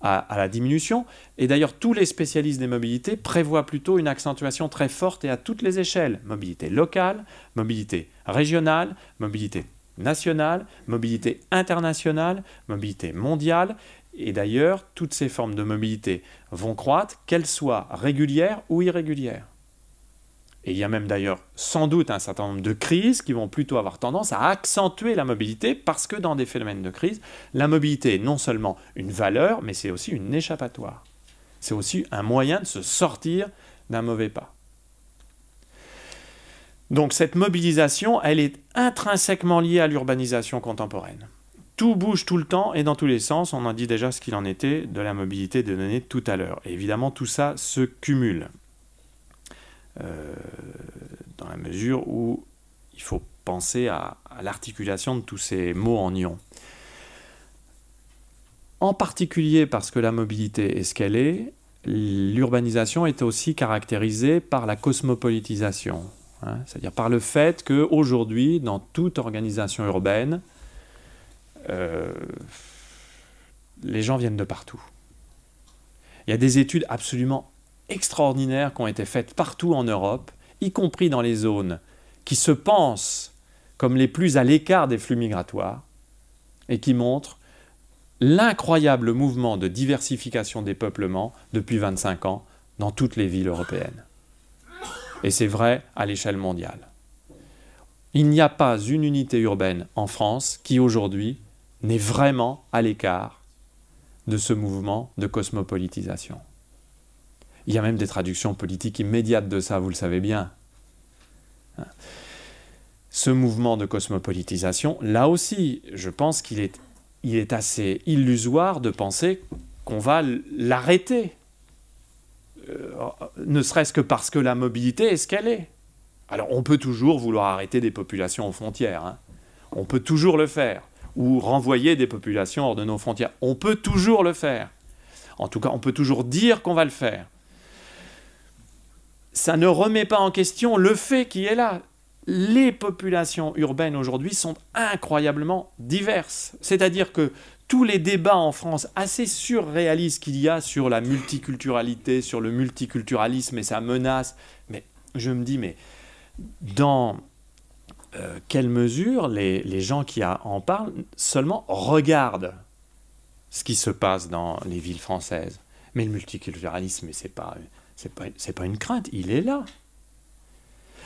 à, la diminution. Et d'ailleurs, tous les spécialistes des mobilités prévoient plutôt une accentuation très forte et à toutes les échelles. Mobilité locale, mobilité régionale, mobilité nationale, mobilité internationale, mobilité mondiale. Et d'ailleurs, toutes ces formes de mobilité vont croître, qu'elles soient régulières ou irrégulières. Et il y a même d'ailleurs sans doute un certain nombre de crises qui vont plutôt avoir tendance à accentuer la mobilité parce que dans des phénomènes de crise, la mobilité est non seulement une valeur, mais c'est aussi une échappatoire. C'est aussi un moyen de se sortir d'un mauvais pas. Donc cette mobilisation, elle est intrinsèquement liée à l'urbanisation contemporaine. Tout bouge tout le temps et dans tous les sens, on en dit déjà ce qu'il en était de la mobilité des données tout à l'heure. évidemment, tout ça se cumule. Euh, dans la mesure où il faut penser à, l'articulation de tous ces mots en ion. En particulier parce que la mobilité est ce qu'elle est, l'urbanisation est aussi caractérisée par la cosmopolitisation, hein, c'est-à-dire par le fait que aujourd'hui, dans toute organisation urbaine, euh, les gens viennent de partout. Il y a des études absolument extraordinaires qui ont été faites partout en Europe, y compris dans les zones qui se pensent comme les plus à l'écart des flux migratoires, et qui montrent l'incroyable mouvement de diversification des peuplements depuis 25 ans dans toutes les villes européennes. Et c'est vrai à l'échelle mondiale. Il n'y a pas une unité urbaine en France qui aujourd'hui n'est vraiment à l'écart de ce mouvement de cosmopolitisation. Il y a même des traductions politiques immédiates de ça, vous le savez bien. Hein. Ce mouvement de cosmopolitisation, là aussi, je pense qu'il est, assez illusoire de penser qu'on va l'arrêter, euh, ne serait-ce que parce que la mobilité est ce qu'elle est. Alors on peut toujours vouloir arrêter des populations aux frontières, hein. on peut toujours le faire, ou renvoyer des populations hors de nos frontières, on peut toujours le faire. En tout cas, on peut toujours dire qu'on va le faire ça ne remet pas en question le fait qui est là. Les populations urbaines aujourd'hui sont incroyablement diverses. C'est-à-dire que tous les débats en France assez surréalistes qu'il y a sur la multiculturalité, sur le multiculturalisme et sa menace, mais je me dis, mais dans euh, quelle mesure les, gens qui en parlent seulement regardent ce qui se passe dans les villes françaises Mais le multiculturalisme, c'est pas c'est n'est pas, une crainte, il est là.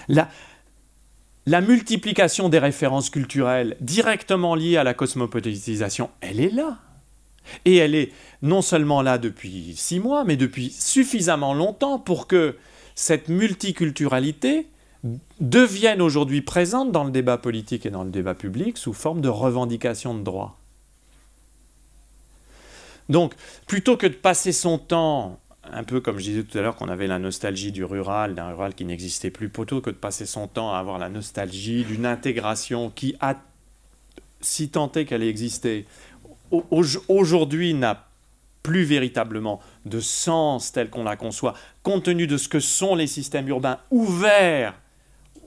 La, la multiplication des références culturelles directement liées à la cosmopolitisation, elle est là. Et elle est non seulement là depuis six mois, mais depuis suffisamment longtemps pour que cette multiculturalité devienne aujourd'hui présente dans le débat politique et dans le débat public sous forme de revendication de droits. Donc, plutôt que de passer son temps un peu comme je disais tout à l'heure qu'on avait la nostalgie du rural, d'un rural qui n'existait plus, plutôt que de passer son temps à avoir la nostalgie d'une intégration qui si si est qu'elle ait existé, aujourd'hui n'a plus véritablement de sens tel qu'on la conçoit, compte tenu de ce que sont les systèmes urbains ouverts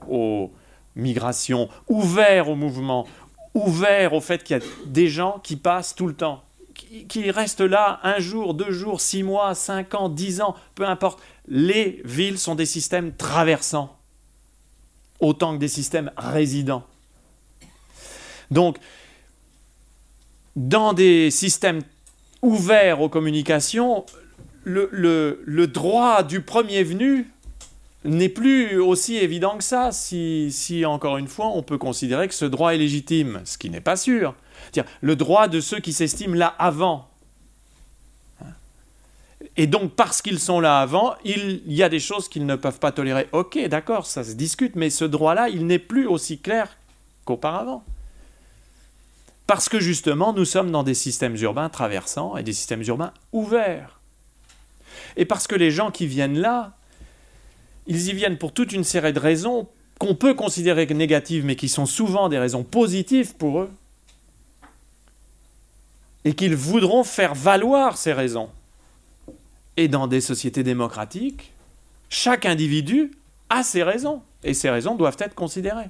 aux migrations, ouverts aux mouvements, ouverts au fait qu'il y a des gens qui passent tout le temps qui restent là un jour, deux jours, six mois, cinq ans, dix ans, peu importe. Les villes sont des systèmes traversants, autant que des systèmes résidents. Donc, dans des systèmes ouverts aux communications, le, droit du premier venu n'est plus aussi évident que ça, si, encore une fois, on peut considérer que ce droit est légitime, ce qui n'est pas sûr le droit de ceux qui s'estiment là avant. Hein. Et donc, parce qu'ils sont là avant, il y a des choses qu'ils ne peuvent pas tolérer. Ok, d'accord, ça se discute, mais ce droit-là, il n'est plus aussi clair qu'auparavant. Parce que justement, nous sommes dans des systèmes urbains traversants et des systèmes urbains ouverts. Et parce que les gens qui viennent là, ils y viennent pour toute une série de raisons qu'on peut considérer négatives, mais qui sont souvent des raisons positives pour eux et qu'ils voudront faire valoir ces raisons. Et dans des sociétés démocratiques, chaque individu a ses raisons, et ses raisons doivent être considérées.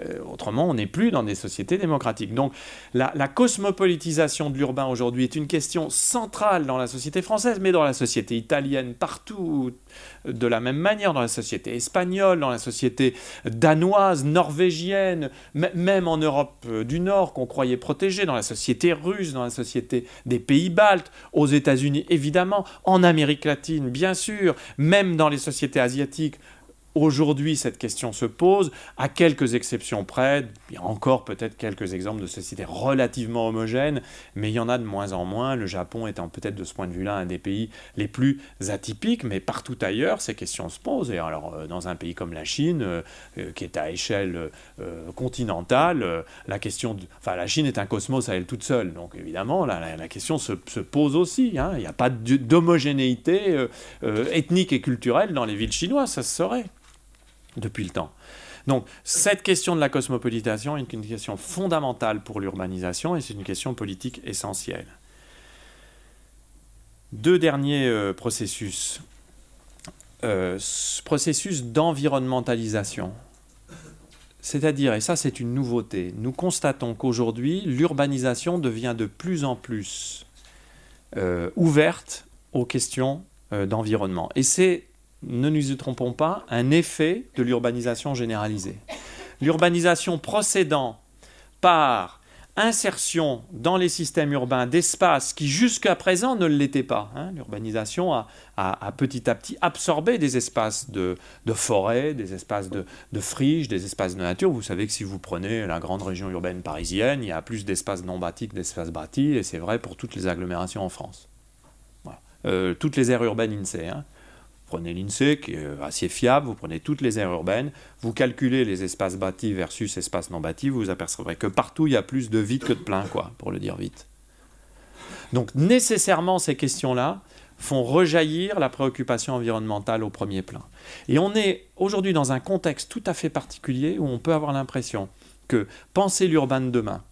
Euh, autrement, on n'est plus dans des sociétés démocratiques. Donc la cosmopolitisation de l'urbain aujourd'hui est une question centrale dans la société française, mais dans la société italienne, partout, de la même manière, dans la société espagnole, dans la société danoise, norvégienne, même en Europe euh, du Nord qu'on croyait protégée, dans la société russe, dans la société des pays baltes, aux États-Unis évidemment, en Amérique latine bien sûr, même dans les sociétés asiatiques Aujourd'hui, cette question se pose, à quelques exceptions près. Il y a encore peut-être quelques exemples de sociétés relativement homogènes, mais il y en a de moins en moins. Le Japon étant peut-être de ce point de vue-là un des pays les plus atypiques, mais partout ailleurs, ces questions se posent. Et alors, euh, dans un pays comme la Chine, euh, euh, qui est à échelle continentale, la question, de... enfin, la Chine est un cosmos à elle toute seule. Donc, évidemment, la, question se, pose aussi. Hein, il n'y a pas d'homogénéité ethnique et culturelle dans les villes chinoises, ça se saurait depuis le temps. Donc, cette question de la cosmopolitisation est une question fondamentale pour l'urbanisation et c'est une question politique essentielle. Deux derniers euh, processus. Euh, ce processus d'environnementalisation. C'est-à-dire, et ça c'est une nouveauté, nous constatons qu'aujourd'hui l'urbanisation devient de plus en plus euh, ouverte aux questions d'environnement. Et c'est ne nous y trompons pas, un effet de l'urbanisation généralisée. L'urbanisation procédant par insertion dans les systèmes urbains d'espaces qui jusqu'à présent ne l'étaient pas. Hein. L'urbanisation a, petit à petit absorbé des espaces de, de forêt, des espaces de, de des espaces de nature. Vous savez que si vous prenez la grande région urbaine parisienne, il y a plus d'espaces non bâtis que d'espaces bâtis, et c'est vrai pour toutes les agglomérations en France. Euh, toutes les aires urbaines INSEE. Hein prenez l'INSEE, qui est euh, assez fiable, vous prenez toutes les aires urbaines, vous calculez les espaces bâtis versus espaces non bâtis, vous, vous apercevrez que partout, il y a plus de vide que de plein, quoi, pour le dire vite. Donc nécessairement, ces questions-là font rejaillir la préoccupation environnementale au premier plan. Et on est aujourd'hui dans un contexte tout à fait particulier où on peut avoir l'impression que penser l'urbain de demain,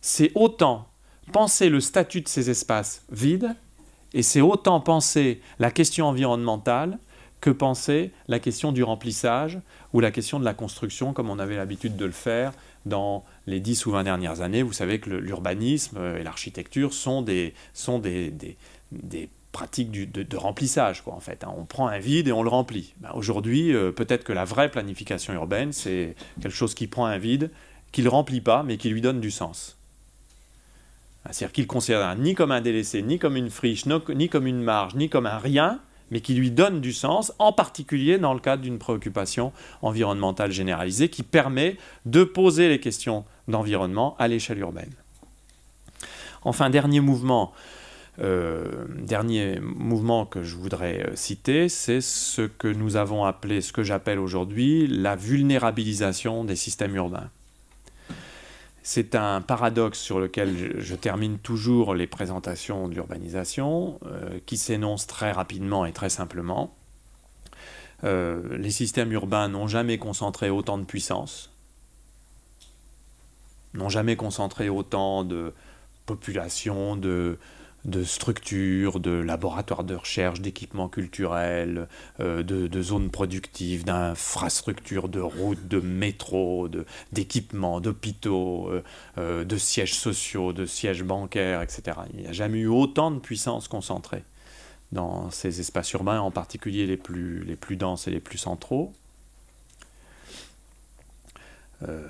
c'est autant penser le statut de ces espaces vides et c'est autant penser la question environnementale que penser la question du remplissage ou la question de la construction, comme on avait l'habitude de le faire dans les 10 ou 20 dernières années. Vous savez que l'urbanisme euh, et l'architecture sont des, sont des, des, de, remplissage, en fait. Hein. On prend un vide et on le remplit. Ben, aujourd'hui, euh, peut-être que la vraie planification urbaine, c'est quelque chose qui prend un vide, qui ne le remplit pas, mais qui lui donne du sens. Ah, c'est-à-dire qu'il considère ni comme un délaissé, ni comme une friche, ni comme une marge, ni comme un rien, mais qui lui donne du sens, en particulier dans le cadre d'une préoccupation environnementale généralisée qui permet de poser les questions d'environnement à l'échelle urbaine. Enfin, dernier mouvement, euh, dernier mouvement que je voudrais euh, citer, c'est ce que nous avons appelé, ce que j'appelle aujourd'hui, la vulnérabilisation des systèmes urbains. C'est un paradoxe sur lequel je, termine toujours les présentations de l'urbanisation, euh, qui s'énonce très rapidement et très simplement. Euh, les systèmes urbains n'ont jamais concentré autant de puissance, n'ont jamais concentré autant de population, de, de structures, de laboratoires de recherche, d'équipements culturels, euh, de, zones productives, d'infrastructures, de routes, de métros, d'équipements, d'hôpitaux, euh, euh, de sièges sociaux, de sièges bancaires, etc. Il n'y a jamais eu autant de puissance concentrée dans ces espaces urbains, en particulier les plus, les plus denses et les plus centraux. Euh,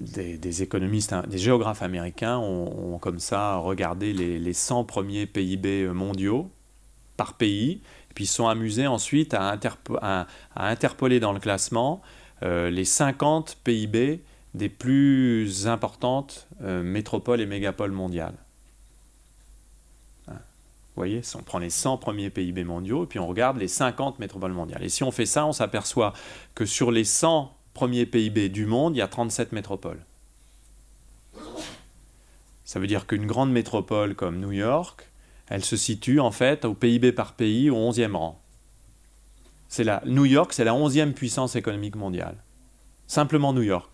des, économistes, hein, des géographes américains ont, comme ça regardé les, 100 premiers PIB mondiaux par pays, et puis ils sont amusés ensuite à, à, interpoler dans le classement euh, les 50 PIB des plus importantes euh, métropoles et mégapoles mondiales. Hein. Vous voyez, si on prend les 100 premiers PIB mondiaux et puis on regarde les 50 métropoles mondiales. Et si on fait ça, on s'aperçoit que sur les 100 premier PIB du monde, il y a 37 métropoles. Ça veut dire qu'une grande métropole comme New York, elle se situe en fait au PIB par pays au 11e rang. C'est la, New York, c'est la 11e puissance économique mondiale. Simplement New York.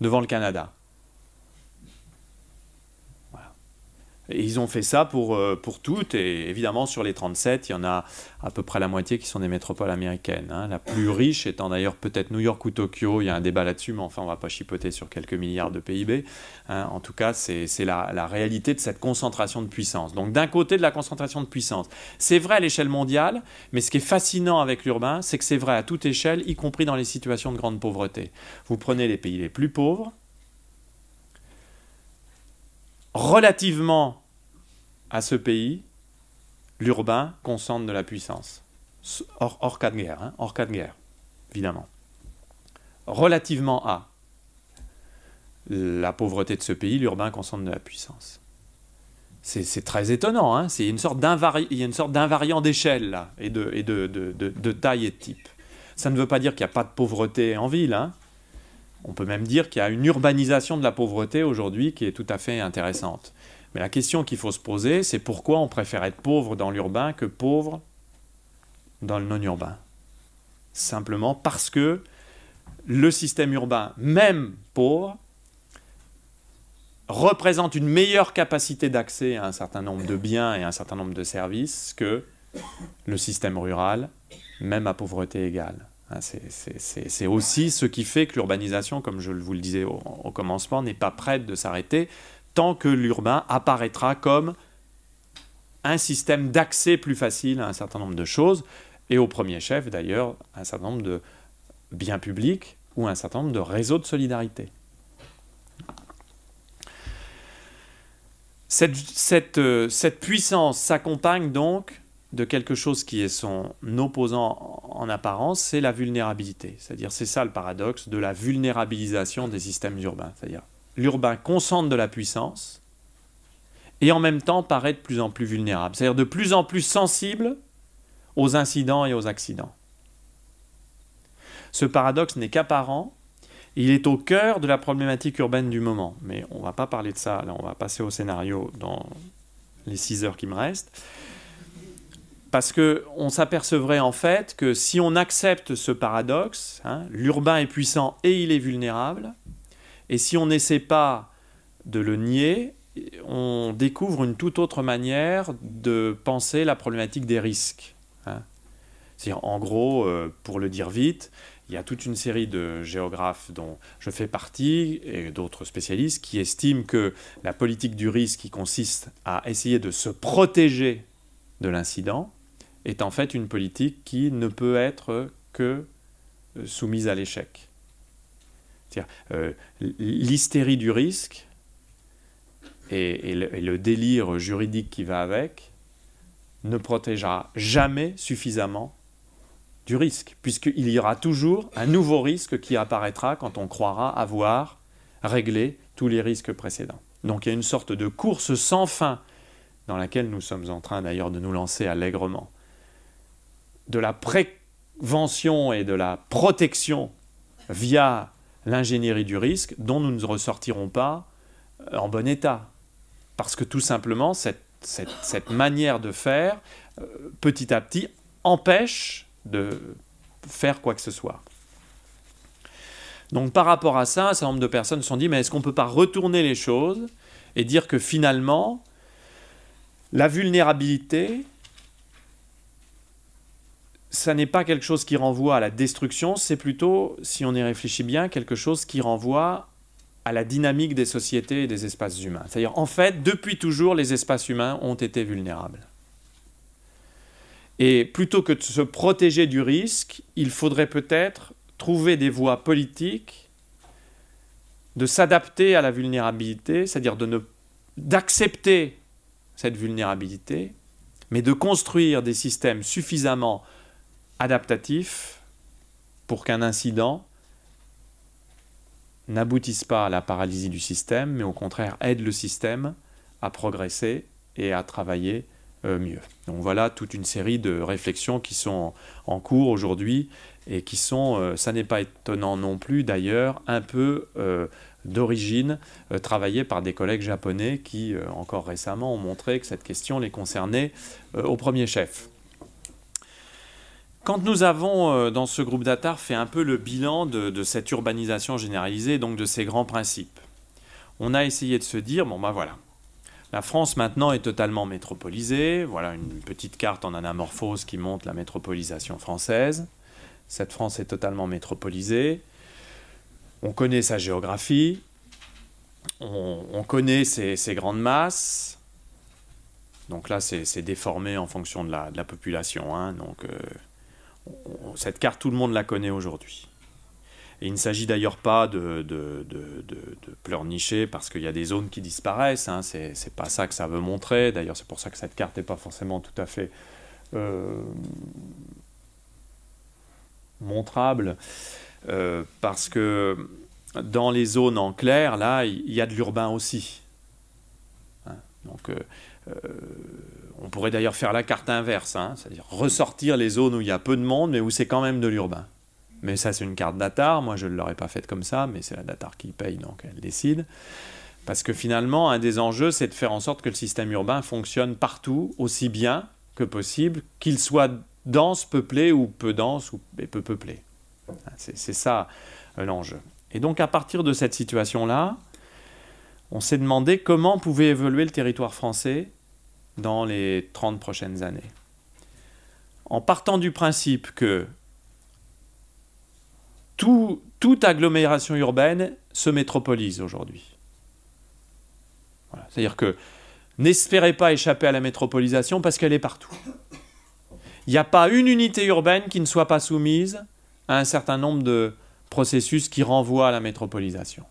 Devant le Canada. ils ont fait ça pour, euh, pour toutes. Et évidemment, sur les 37, il y en a à peu près la moitié qui sont des métropoles américaines. Hein. La plus riche étant d'ailleurs peut-être New York ou Tokyo. Il y a un débat là-dessus, mais enfin, on ne va pas chipoter sur quelques milliards de PIB. Hein. En tout cas, c'est la, la réalité de cette concentration de puissance. Donc, d'un côté, de la concentration de puissance. C'est vrai à l'échelle mondiale, mais ce qui est fascinant avec l'urbain, c'est que c'est vrai à toute échelle, y compris dans les situations de grande pauvreté. Vous prenez les pays les plus pauvres, relativement à ce pays, l'urbain concentre de la puissance. Hors, cas de guerre, hein, hors cas de guerre, évidemment. Relativement à la pauvreté de ce pays, l'urbain concentre de la puissance. C'est très étonnant, hein il y a une sorte d'invariant d'échelle et, de, de, taille et de type. Ça ne veut pas dire qu'il n'y a pas de pauvreté en ville, hein on peut même dire qu'il y a une urbanisation de la pauvreté aujourd'hui qui est tout à fait intéressante. Mais la question qu'il faut se poser, c'est pourquoi on préfère être pauvre dans l'urbain que pauvre dans le non-urbain. Simplement parce que le système urbain, même pauvre, représente une meilleure capacité d'accès à un certain nombre de biens et un certain nombre de services que le système rural, même à pauvreté égale. Ah, c'est aussi ce qui fait que l'urbanisation, comme je vous le disais au, commencement, n'est pas prête de s'arrêter tant que l'urbain apparaîtra comme un système d'accès plus facile à un certain nombre de choses, et au premier chef d'ailleurs, un certain nombre de biens publics ou un certain nombre de réseaux de solidarité. cette euh, puissance s'accompagne donc de quelque chose qui est son opposant en apparence, c'est la vulnérabilité. C'est-à-dire, c'est ça le paradoxe de la vulnérabilisation des systèmes urbains. C'est-à-dire, l'urbain concentre de la puissance et en même temps paraît de plus en plus vulnérable. C'est-à-dire de plus en plus sensible aux incidents et aux accidents. Ce paradoxe n'est qu'apparent. Il est au cœur de la problématique urbaine du moment. Mais on ne va pas parler de ça. Là, on va passer au scénario dans les six heures qui me restent. Parce qu'on s'apercevrait en fait que si on accepte ce paradoxe, hein, l'urbain est puissant et il est vulnérable, et si on n'essaie pas de le nier, on découvre une toute autre manière de penser la problématique des risques. Hein. en gros, euh, pour le dire vite, il y a toute une série de géographes dont je fais partie et d'autres spécialistes qui estiment que la politique du risque qui consiste à essayer de se protéger de l'incident est en fait une politique qui ne peut être que euh, soumise à l'échec. Euh, l'hystérie du risque et, le, et, le, délire juridique qui va avec ne protégera jamais suffisamment du risque, puisqu'il y aura toujours un nouveau risque qui apparaîtra quand on croira avoir réglé tous les risques précédents. Donc il y a une sorte de course sans fin dans laquelle nous sommes en train d'ailleurs de nous lancer allègrement de la prévention et de la protection via l'ingénierie du risque dont nous ne ressortirons pas euh, en bon état. Parce que tout simplement, cette, manière de faire, euh, petit à petit, empêche de faire quoi que ce soit. Donc par rapport à ça, un certain nombre de personnes se sont dit, mais est-ce qu'on ne peut pas retourner les choses et dire que finalement, la vulnérabilité, ça n'est pas quelque chose qui renvoie à la destruction, c'est plutôt, si on y réfléchit bien, quelque chose qui renvoie à la dynamique des sociétés et des espaces humains. C'est-à-dire, en fait, depuis toujours, les espaces humains ont été vulnérables. Et plutôt que de se protéger du risque, il faudrait peut-être trouver des voies politiques de s'adapter à la vulnérabilité, c'est-à-dire de ne d'accepter cette vulnérabilité, mais de construire des systèmes suffisamment adaptatif pour qu'un incident n'aboutisse pas à la paralysie du système, mais au contraire aide le système à progresser et à travailler euh, mieux. Donc voilà toute une série de réflexions qui sont en, cours aujourd'hui et qui sont, euh, ça n'est pas étonnant non plus d'ailleurs, un peu euh, d'origine travaillée par des collègues japonais qui, encore récemment, ont montré que cette question les concernait au premier chef. Quand nous avons, euh, dans ce groupe d'Atar, fait un peu le bilan de, cette urbanisation généralisée, donc de ces grands principes, on a essayé de se dire, bon ben voilà, la France maintenant est totalement métropolisée, voilà une petite carte en anamorphose qui montre la métropolisation française, cette France est totalement métropolisée, on connaît sa géographie, on, connaît ses, grandes masses, donc là c'est déformé en fonction de la, population, hein. donc... Euh, cette carte, tout le monde la connaît aujourd'hui. Et il ne s'agit d'ailleurs pas de, de, pleurnicher parce qu'il y a des zones qui disparaissent. Hein. C'est pas ça que ça veut montrer. D'ailleurs, c'est pour ça que cette carte n'est pas forcément tout à fait euh, montrable. Euh, parce que dans les zones en clair, là, il y, a de l'urbain aussi. Hein. Donc, euh, on pourrait d'ailleurs faire la carte inverse, hein, c'est-à-dire ressortir les zones où il y a peu de monde, mais où c'est quand même de l'urbain. Mais ça, c'est une carte datar. Moi, je ne l'aurais pas faite comme ça, mais c'est la datar qui paye, donc elle décide. Parce que finalement, un des enjeux, c'est de faire en sorte que le système urbain fonctionne partout aussi bien que possible, qu'il soit dense, peuplé ou peu dense ou peu peuplé. C'est ça euh, l'enjeu. Et donc, à partir de cette situation-là, on s'est demandé comment pouvait évoluer le territoire français dans les 30 prochaines années. En partant du principe que tout, toute agglomération urbaine se métropolise aujourd'hui. C'est-à-dire que n'espérez pas échapper à la métropolisation parce qu'elle est partout. Il n'y a pas une unité urbaine qui ne soit pas soumise à un certain nombre de processus qui renvoient à la métropolisation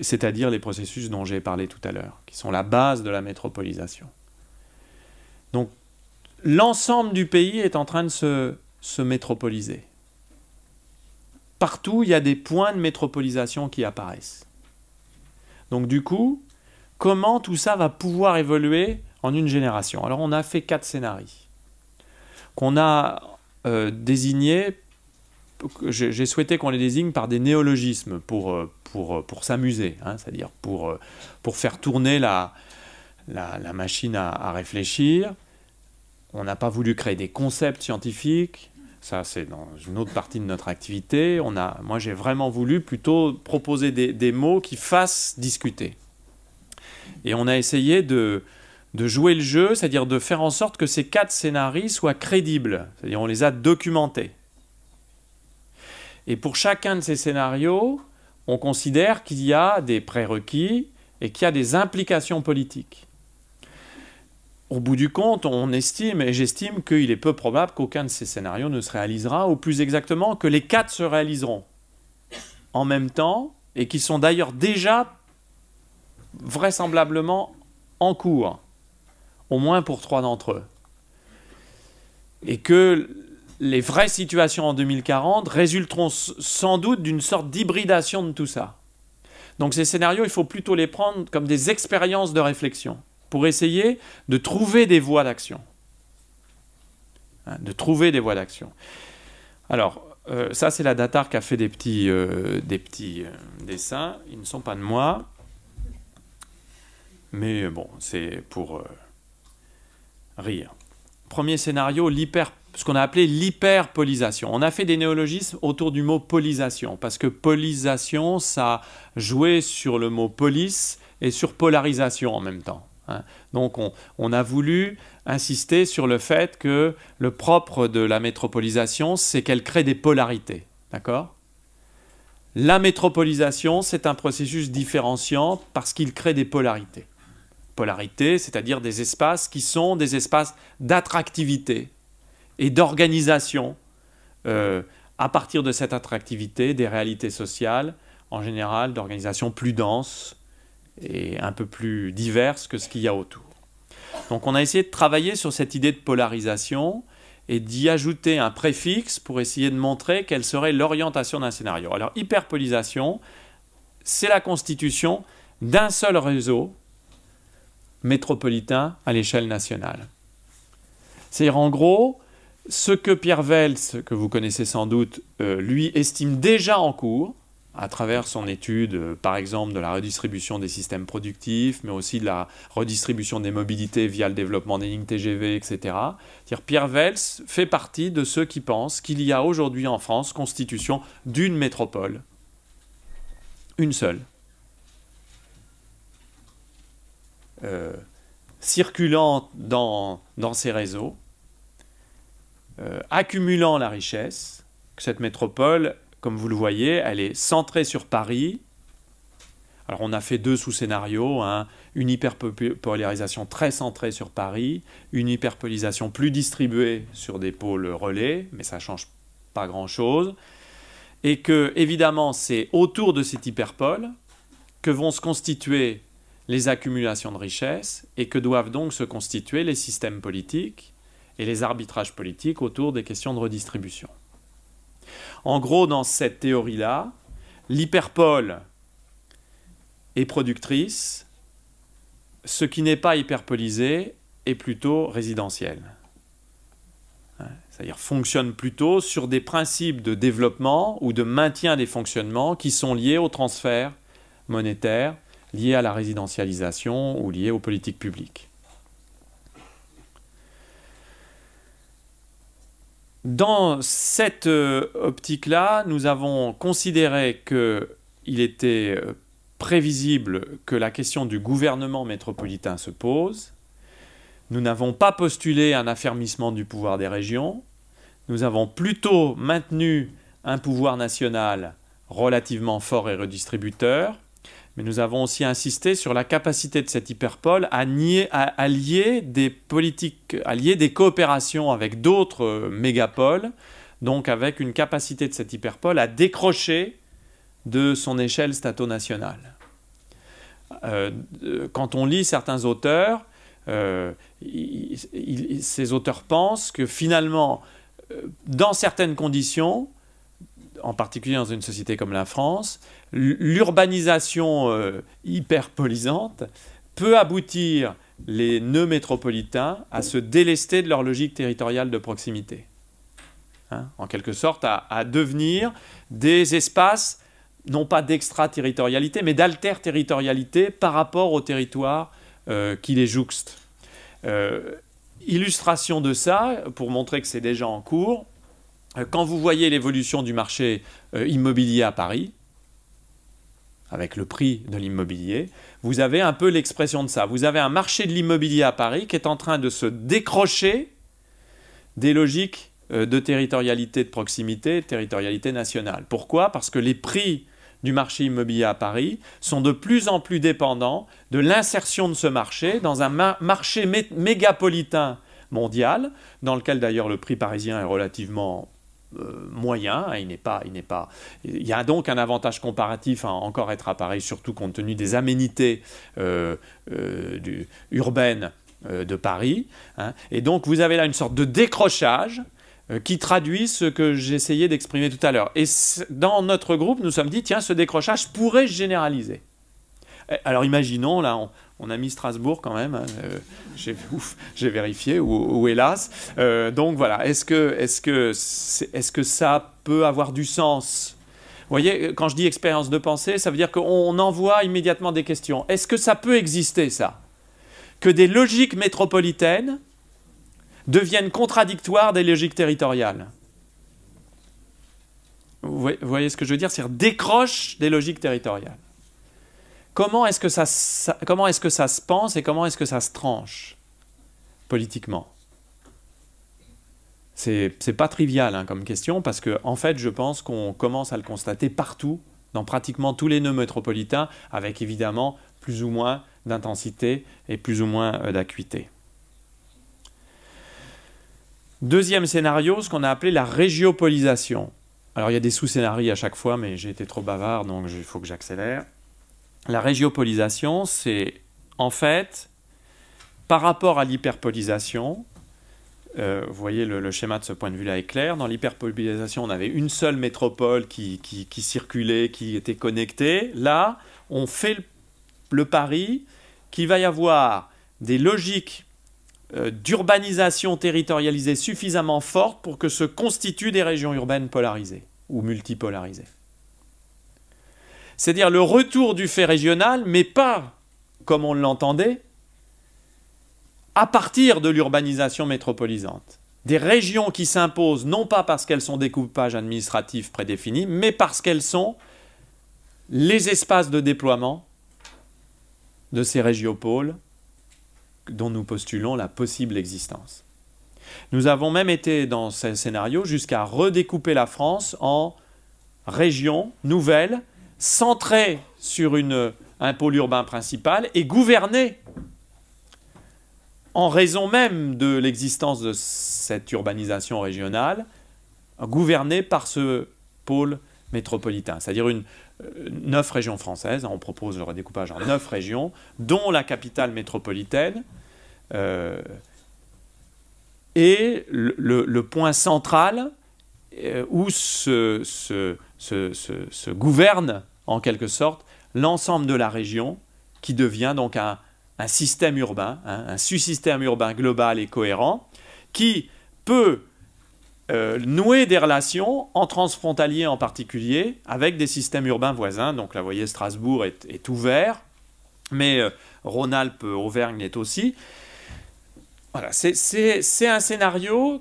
c'est-à-dire les processus dont j'ai parlé tout à l'heure, qui sont la base de la métropolisation. Donc l'ensemble du pays est en train de se, se métropoliser. Partout, il y a des points de métropolisation qui apparaissent. Donc du coup, comment tout ça va pouvoir évoluer en une génération Alors on a fait quatre scénarios qu'on a euh, désignés, j'ai souhaité qu'on les désigne par des néologismes pour, euh, pour, euh, pour s'amuser, hein, c'est-à-dire pour, euh, pour faire tourner la, la, machine à, à, réfléchir. On n'a pas voulu créer des concepts scientifiques, ça c'est dans une autre partie de notre activité. On a, moi j'ai vraiment voulu plutôt proposer des, des, mots qui fassent discuter. Et on a essayé de, de jouer le jeu, c'est-à-dire de faire en sorte que ces quatre scénarios soient crédibles, c'est-à-dire on les a documentés. Et pour chacun de ces scénarios, on considère qu'il y a des prérequis et qu'il y a des implications politiques. Au bout du compte, on estime, et j'estime qu'il est peu probable qu'aucun de ces scénarios ne se réalisera, ou plus exactement que les quatre se réaliseront en même temps, et qui sont d'ailleurs déjà vraisemblablement en cours, au moins pour trois d'entre eux. Et que les vraies situations en 2040 résulteront sans doute d'une sorte d'hybridation de tout ça. Donc ces scénarios, il faut plutôt les prendre comme des expériences de réflexion pour essayer de trouver des voies d'action. Hein, de trouver des voies d'action. Alors, euh, ça, c'est la Datar qui a fait des petits, euh, des petits euh, dessins. Ils ne sont pas de moi. Mais bon, c'est pour rire. Premier scénario, l'hyper ce qu'on a appelé l'hyperpolisation. On a fait des néologismes autour du mot polisation, parce que polisation, ça jouait sur le mot police et sur polarisation en même temps. Hein. Donc on, on, a voulu insister sur le fait que le propre de la métropolisation, c'est qu'elle crée des polarités. D'accord La métropolisation, c'est un processus différenciant parce qu'il crée des polarités. Polarité, c'est-à-dire des espaces qui sont des espaces d'attractivité, et d'organisation euh, à partir de cette attractivité des réalités sociales, en général d'organisations plus denses et un peu plus diverses que ce qu'il y a autour. Donc on a essayé de travailler sur cette idée de polarisation et d'y ajouter un préfixe pour essayer de montrer quelle serait l'orientation d'un scénario. Alors hyperpolisation, c'est la constitution d'un seul réseau métropolitain à l'échelle nationale. C'est-à-dire en gros, ce que Pierre Vels, que vous connaissez sans doute, euh, lui estime déjà en cours, à travers son étude, euh, par exemple, de la redistribution des systèmes productifs, mais aussi de la redistribution des mobilités via le développement des lignes TGV, etc. Pierre Vels fait partie de ceux qui pensent qu'il y a aujourd'hui en France constitution d'une métropole. Une seule. Euh, circulant dans, dans ces réseaux, euh, accumulant la richesse, que cette métropole, comme vous le voyez, elle est centrée sur Paris. Alors on a fait deux sous-scénarios, hein. une hyperpolarisation très centrée sur Paris, une hyperpolisation plus distribuée sur des pôles relais, mais ça ne change pas grand-chose, et que évidemment c'est autour de cette hyperpole que vont se constituer les accumulations de richesses et que doivent donc se constituer les systèmes politiques et les arbitrages politiques autour des questions de redistribution. En gros, dans cette théorie-là, l'hyperpole est productrice, ce qui n'est pas hyperpolisé est plutôt résidentiel. Hein, c'est-à-dire fonctionne plutôt sur des principes de développement ou de maintien des fonctionnements qui sont liés au transfert monétaire, liés à la résidentialisation ou liés aux politiques publiques. Dans cette euh, optique-là, nous avons considéré qu'il était euh, prévisible que la question du gouvernement métropolitain se pose. Nous n'avons pas postulé un affermissement du pouvoir des régions. Nous avons plutôt maintenu un pouvoir national relativement fort et redistributeur, mais nous avons aussi insisté sur la capacité de cette hyperpole à, lier des politiques, à des coopérations avec d'autres euh, mégapoles, donc avec une capacité de cette hyperpole à décrocher de son échelle stato-nationale. Euh, quand on lit certains auteurs, euh, ces auteurs pensent que finalement, dans certaines conditions, en particulier dans une société comme la France, l'urbanisation euh, hyperpolisante peut aboutir les nœuds métropolitains à se délester de leur logique territoriale de proximité. Hein, en quelque sorte, à, devenir des espaces, non pas d'extraterritorialité, mais d'alter-territorialité par rapport au territoire euh, qui les jouxte. Euh, illustration de ça, pour montrer que c'est déjà en cours, quand vous voyez l'évolution du marché immobilier à Paris, avec le prix de l'immobilier, vous avez un peu l'expression de ça. Vous avez un marché de l'immobilier à Paris qui est en train de se décrocher des logiques euh, de territorialité de proximité, territorialité nationale. Pourquoi Parce que les prix du marché immobilier à Paris sont de plus en plus dépendants de l'insertion de ce marché dans un marché mégapolitain mondial, dans lequel d'ailleurs le prix parisien est relativement euh, moyen, hein, il n'est pas, il n'est pas. Il y a donc un avantage comparatif à encore être à Paris, surtout compte tenu des aménités euh, euh, du, urbaines de Paris. Hein. Et donc vous avez là une sorte de décrochage qui traduit ce que j'essayais d'exprimer tout à l'heure. Et dans notre groupe, nous sommes dit tiens, ce décrochage pourrait généraliser. Eh, alors imaginons, là, on, a mis Strasbourg quand même. Hein, euh, j'ai, vérifié, ou, hélas. Euh, donc voilà, est-ce que, est que, est-ce que ça peut avoir du sens vous voyez, quand je dis expérience de pensée, ça veut dire qu'on envoie immédiatement des questions. Est-ce que ça peut exister, ça Que des logiques métropolitaines deviennent contradictoires des logiques territoriales Vous voyez ce que je veux dire C'est-à-dire décrochent des logiques territoriales comment est-ce que ça, comment est-ce que ça se pense et comment est-ce que ça se tranche politiquement C'est pas trivial hein, comme question parce que en fait, je pense qu'on commence à le constater partout, dans pratiquement tous les nœuds métropolitains, avec évidemment plus ou moins d'intensité et plus ou moins euh, d'acuité. Deuxième scénario, ce qu'on a appelé la régiopolisation. Alors il y a des sous-scénarios à chaque fois, mais j'ai été trop bavard, donc il faut que j'accélère. La régiopolisation, c'est en fait, par rapport à l'hyperpolisation, euh, vous voyez, le, schéma de ce point de vue-là est clair. Dans l'hyperpolisation, on avait une seule métropole qui, circulait, qui était connectée. Là, on fait le, pari qu'il va y avoir des logiques euh, d'urbanisation territorialisée suffisamment fortes pour que se constituent des régions urbaines polarisées ou multipolarisées c'est-à-dire le retour du fait régional, mais pas comme on l'entendait, à partir de l'urbanisation métropolisante. Des régions qui s'imposent non pas parce qu'elles sont des coupages administratifs prédéfinis, mais parce qu'elles sont les espaces de déploiement de ces régiopôles dont nous postulons la possible existence. Nous avons même été dans ce scénario jusqu'à redécouper la France en régions nouvelles centré sur une, un pôle urbain principal et gouverné en raison même de l'existence de cette urbanisation régionale, gouverné par ce pôle métropolitain, c'est-à-dire une euh, neuf régions françaises, hein, on propose le redécoupage en neuf régions, dont la capitale métropolitaine, euh, et le, point central euh, où ce se, gouverne en quelque sorte l'ensemble de la région qui devient donc un, système urbain, hein, un sous-système urbain global et cohérent qui peut euh, nouer des relations en transfrontalier en particulier avec des systèmes urbains voisins. Donc là, vous voyez, Strasbourg est, ouvert, mais euh, Rhône-Alpes, Auvergne est aussi. Voilà, c'est un scénario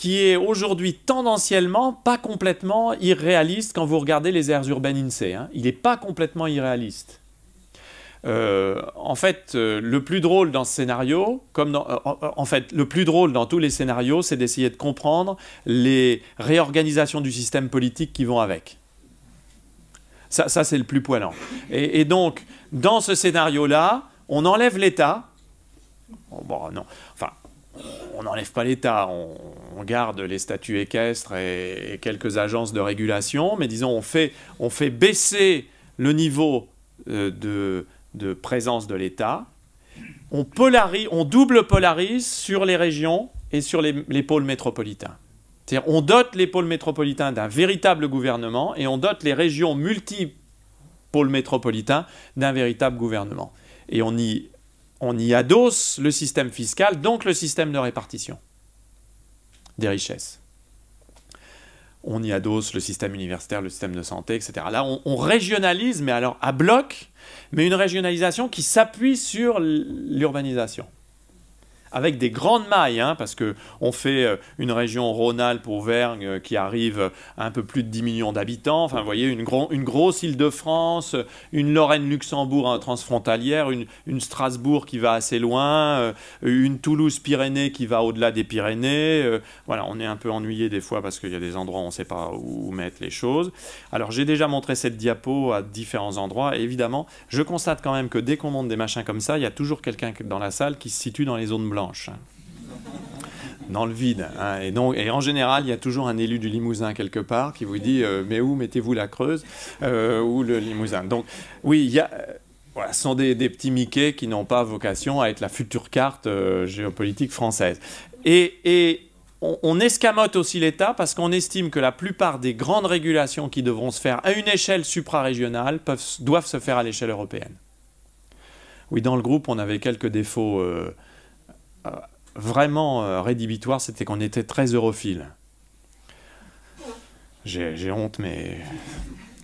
qui est aujourd'hui tendanciellement pas complètement irréaliste quand vous regardez les aires urbaines INSEE. Hein. Il n'est pas complètement irréaliste. Euh, en fait, euh, le plus drôle dans ce scénario, comme euh, en fait, le plus drôle dans tous les scénarios, c'est d'essayer de comprendre les réorganisations du système politique qui vont avec. Ça, c'est le plus poilant. Et, et donc, dans ce scénario-là, on enlève l'État. Oh, bon, non. Enfin, on n'enlève pas l'État, on, garde les statuts équestres et, quelques agences de régulation, mais disons, on fait, baisser le niveau euh, de, présence de l'État, on, polarise, on double polarise sur les régions et sur les, les pôles métropolitains. C'est-à-dire, on dote les pôles métropolitains d'un véritable gouvernement et on dote les régions multi multipôles métropolitains d'un véritable gouvernement. Et on y on y adosse le système fiscal, donc le système de répartition des richesses. On y adosse le système universitaire, le système de santé, etc. Là, on, régionalise, mais alors à bloc, mais une régionalisation qui s'appuie sur l'urbanisation avec des grandes mailles, hein, parce que on fait euh, une région rhône pour Auvergne, euh, qui arrive à euh, un peu plus de 10 millions d'habitants. Enfin, vous voyez, une, une grosse Île-de-France, une Lorraine-Luxembourg transfrontalière, une, une, Strasbourg qui va assez loin, une Toulouse-Pyrénées qui va au-delà des Pyrénées. voilà, on est un peu ennuyé des fois parce qu'il y a des endroits où on ne sait pas où mettre les choses. Alors, j'ai déjà montré cette diapo à différents endroits. Et évidemment, je constate quand même que dès qu'on monte des machins comme ça, il y a toujours quelqu'un dans la salle qui se situe dans les zones blanches. Hein. Dans le vide. Hein. Et, donc, et en général, il y a toujours un élu du Limousin quelque part qui vous dit euh, Mais où mettez-vous la Creuse euh, ou le Limousin Donc, oui, il euh, ce sont des, petits miquets qui n'ont pas vocation à être la future carte géopolitique française. Et, on, escamote aussi l'État parce qu'on estime que la plupart des grandes régulations qui devront se faire à une échelle suprarégionale doivent se faire à l'échelle européenne. Oui, dans le groupe, on avait quelques défauts euh, vraiment euh, rédhibitoire, c'était qu'on était très europhile. J'ai honte, mais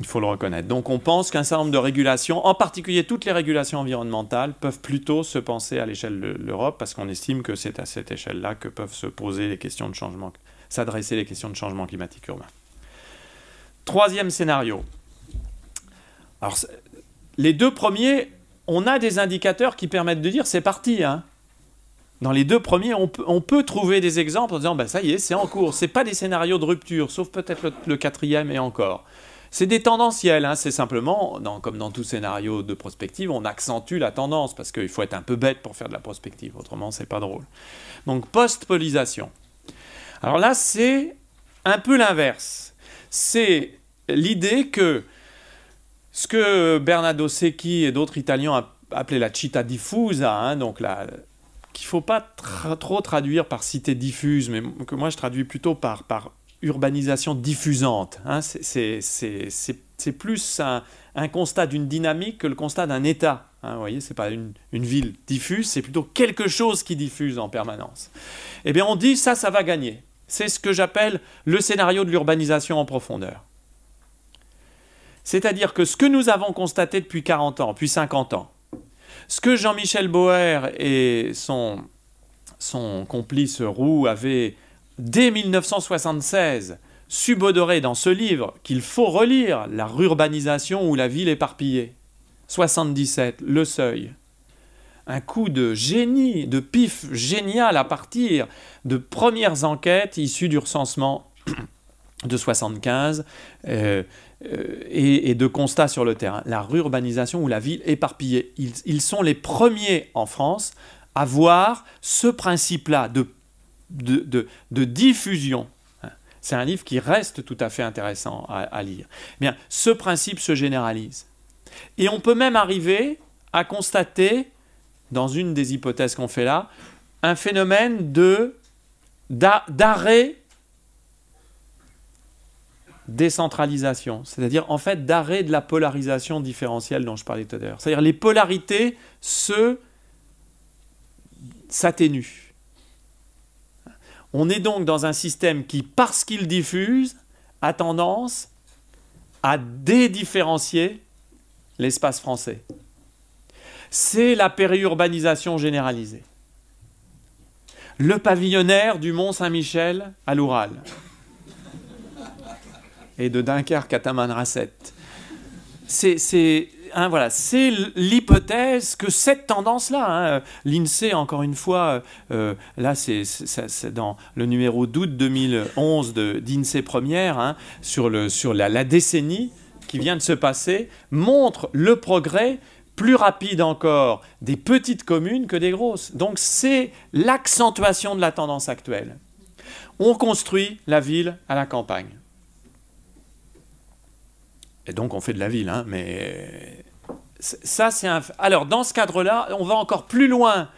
il faut le reconnaître. Donc on pense qu'un certain nombre de régulations, en particulier toutes les régulations environnementales, peuvent plutôt se penser à l'échelle de l'Europe, parce qu'on estime que c'est à cette échelle-là que peuvent se poser les questions de changement, s'adresser les questions de changement climatique urbain. Troisième scénario. Alors, les deux premiers, on a des indicateurs qui permettent de dire c'est parti. Hein dans les deux premiers, on peut, trouver des exemples en disant bah, ça y est, c'est en cours. C'est pas des scénarios de rupture, sauf peut-être le, quatrième et encore. C'est des tendanciels, hein. c'est simplement, dans, comme dans tout scénario de prospective, on accentue la tendance parce qu'il faut être un peu bête pour faire de la prospective, autrement c'est pas drôle. Donc post-polisation. Alors là, c'est un peu l'inverse. C'est l'idée que ce que Bernardo Secchi et d'autres Italiens appelaient la città diffusa, hein, donc la, qu'il faut pas trop traduire par cité diffuse, mais que moi je traduis plutôt par, urbanisation diffusante. Hein. C'est plus un, constat d'une dynamique que le constat d'un État. Hein. vous voyez, c'est pas une, ville diffuse, c'est plutôt quelque chose qui diffuse en permanence. Eh bien, on dit ça, ça va gagner. C'est ce que j'appelle le scénario de l'urbanisation en profondeur. C'est-à-dire que ce que nous avons constaté depuis 40 ans, puis 50 ans, ce que Jean-Michel Boer et son, complice Roux avaient, dès 1976, subodoré dans ce livre qu'il faut relire, La rurbanisation ou la ville éparpillée. 77, Le Seuil. Un coup de génie, de pif génial à partir de premières enquêtes issues du recensement de 75. Euh, et, de constats sur le terrain. La rurbanisation ou la ville éparpillée. Ils, sont les premiers en France à voir ce principe-là de, de, diffusion. Hein. C'est un livre qui reste tout à fait intéressant à, à lire. Eh bien, ce principe se généralise. Et on peut même arriver à constater, dans une des hypothèses qu'on fait là, un phénomène de d'arrêt décentralisation, c'est-à-dire en fait d'arrêt de la polarisation différentielle dont je parlais tout à l'heure. C'est-à-dire les polarités se s'atténuent. On est donc dans un système qui, parce qu'il diffuse, a tendance à dédifférencier l'espace français. C'est la périurbanisation généralisée. Le pavillonnaire du Mont-Saint-Michel à l'Oural et de Dunkerque à Tamanrasset. C'est hein, voilà, l'hypothèse que cette tendance-là, hein, l'INSEE, encore une fois, euh, là, c'est dans le numéro d'août 2011 de d'INSEE Première, hein, sur, le, sur la décennie qui vient de se passer, montre le progrès plus rapide encore des petites communes que des grosses. Donc c'est l'accentuation de la tendance actuelle. On construit la ville à la campagne. Et donc on fait de la ville, hein, mais ça c'est un... Alors dans ce cadre-là, on va encore plus loin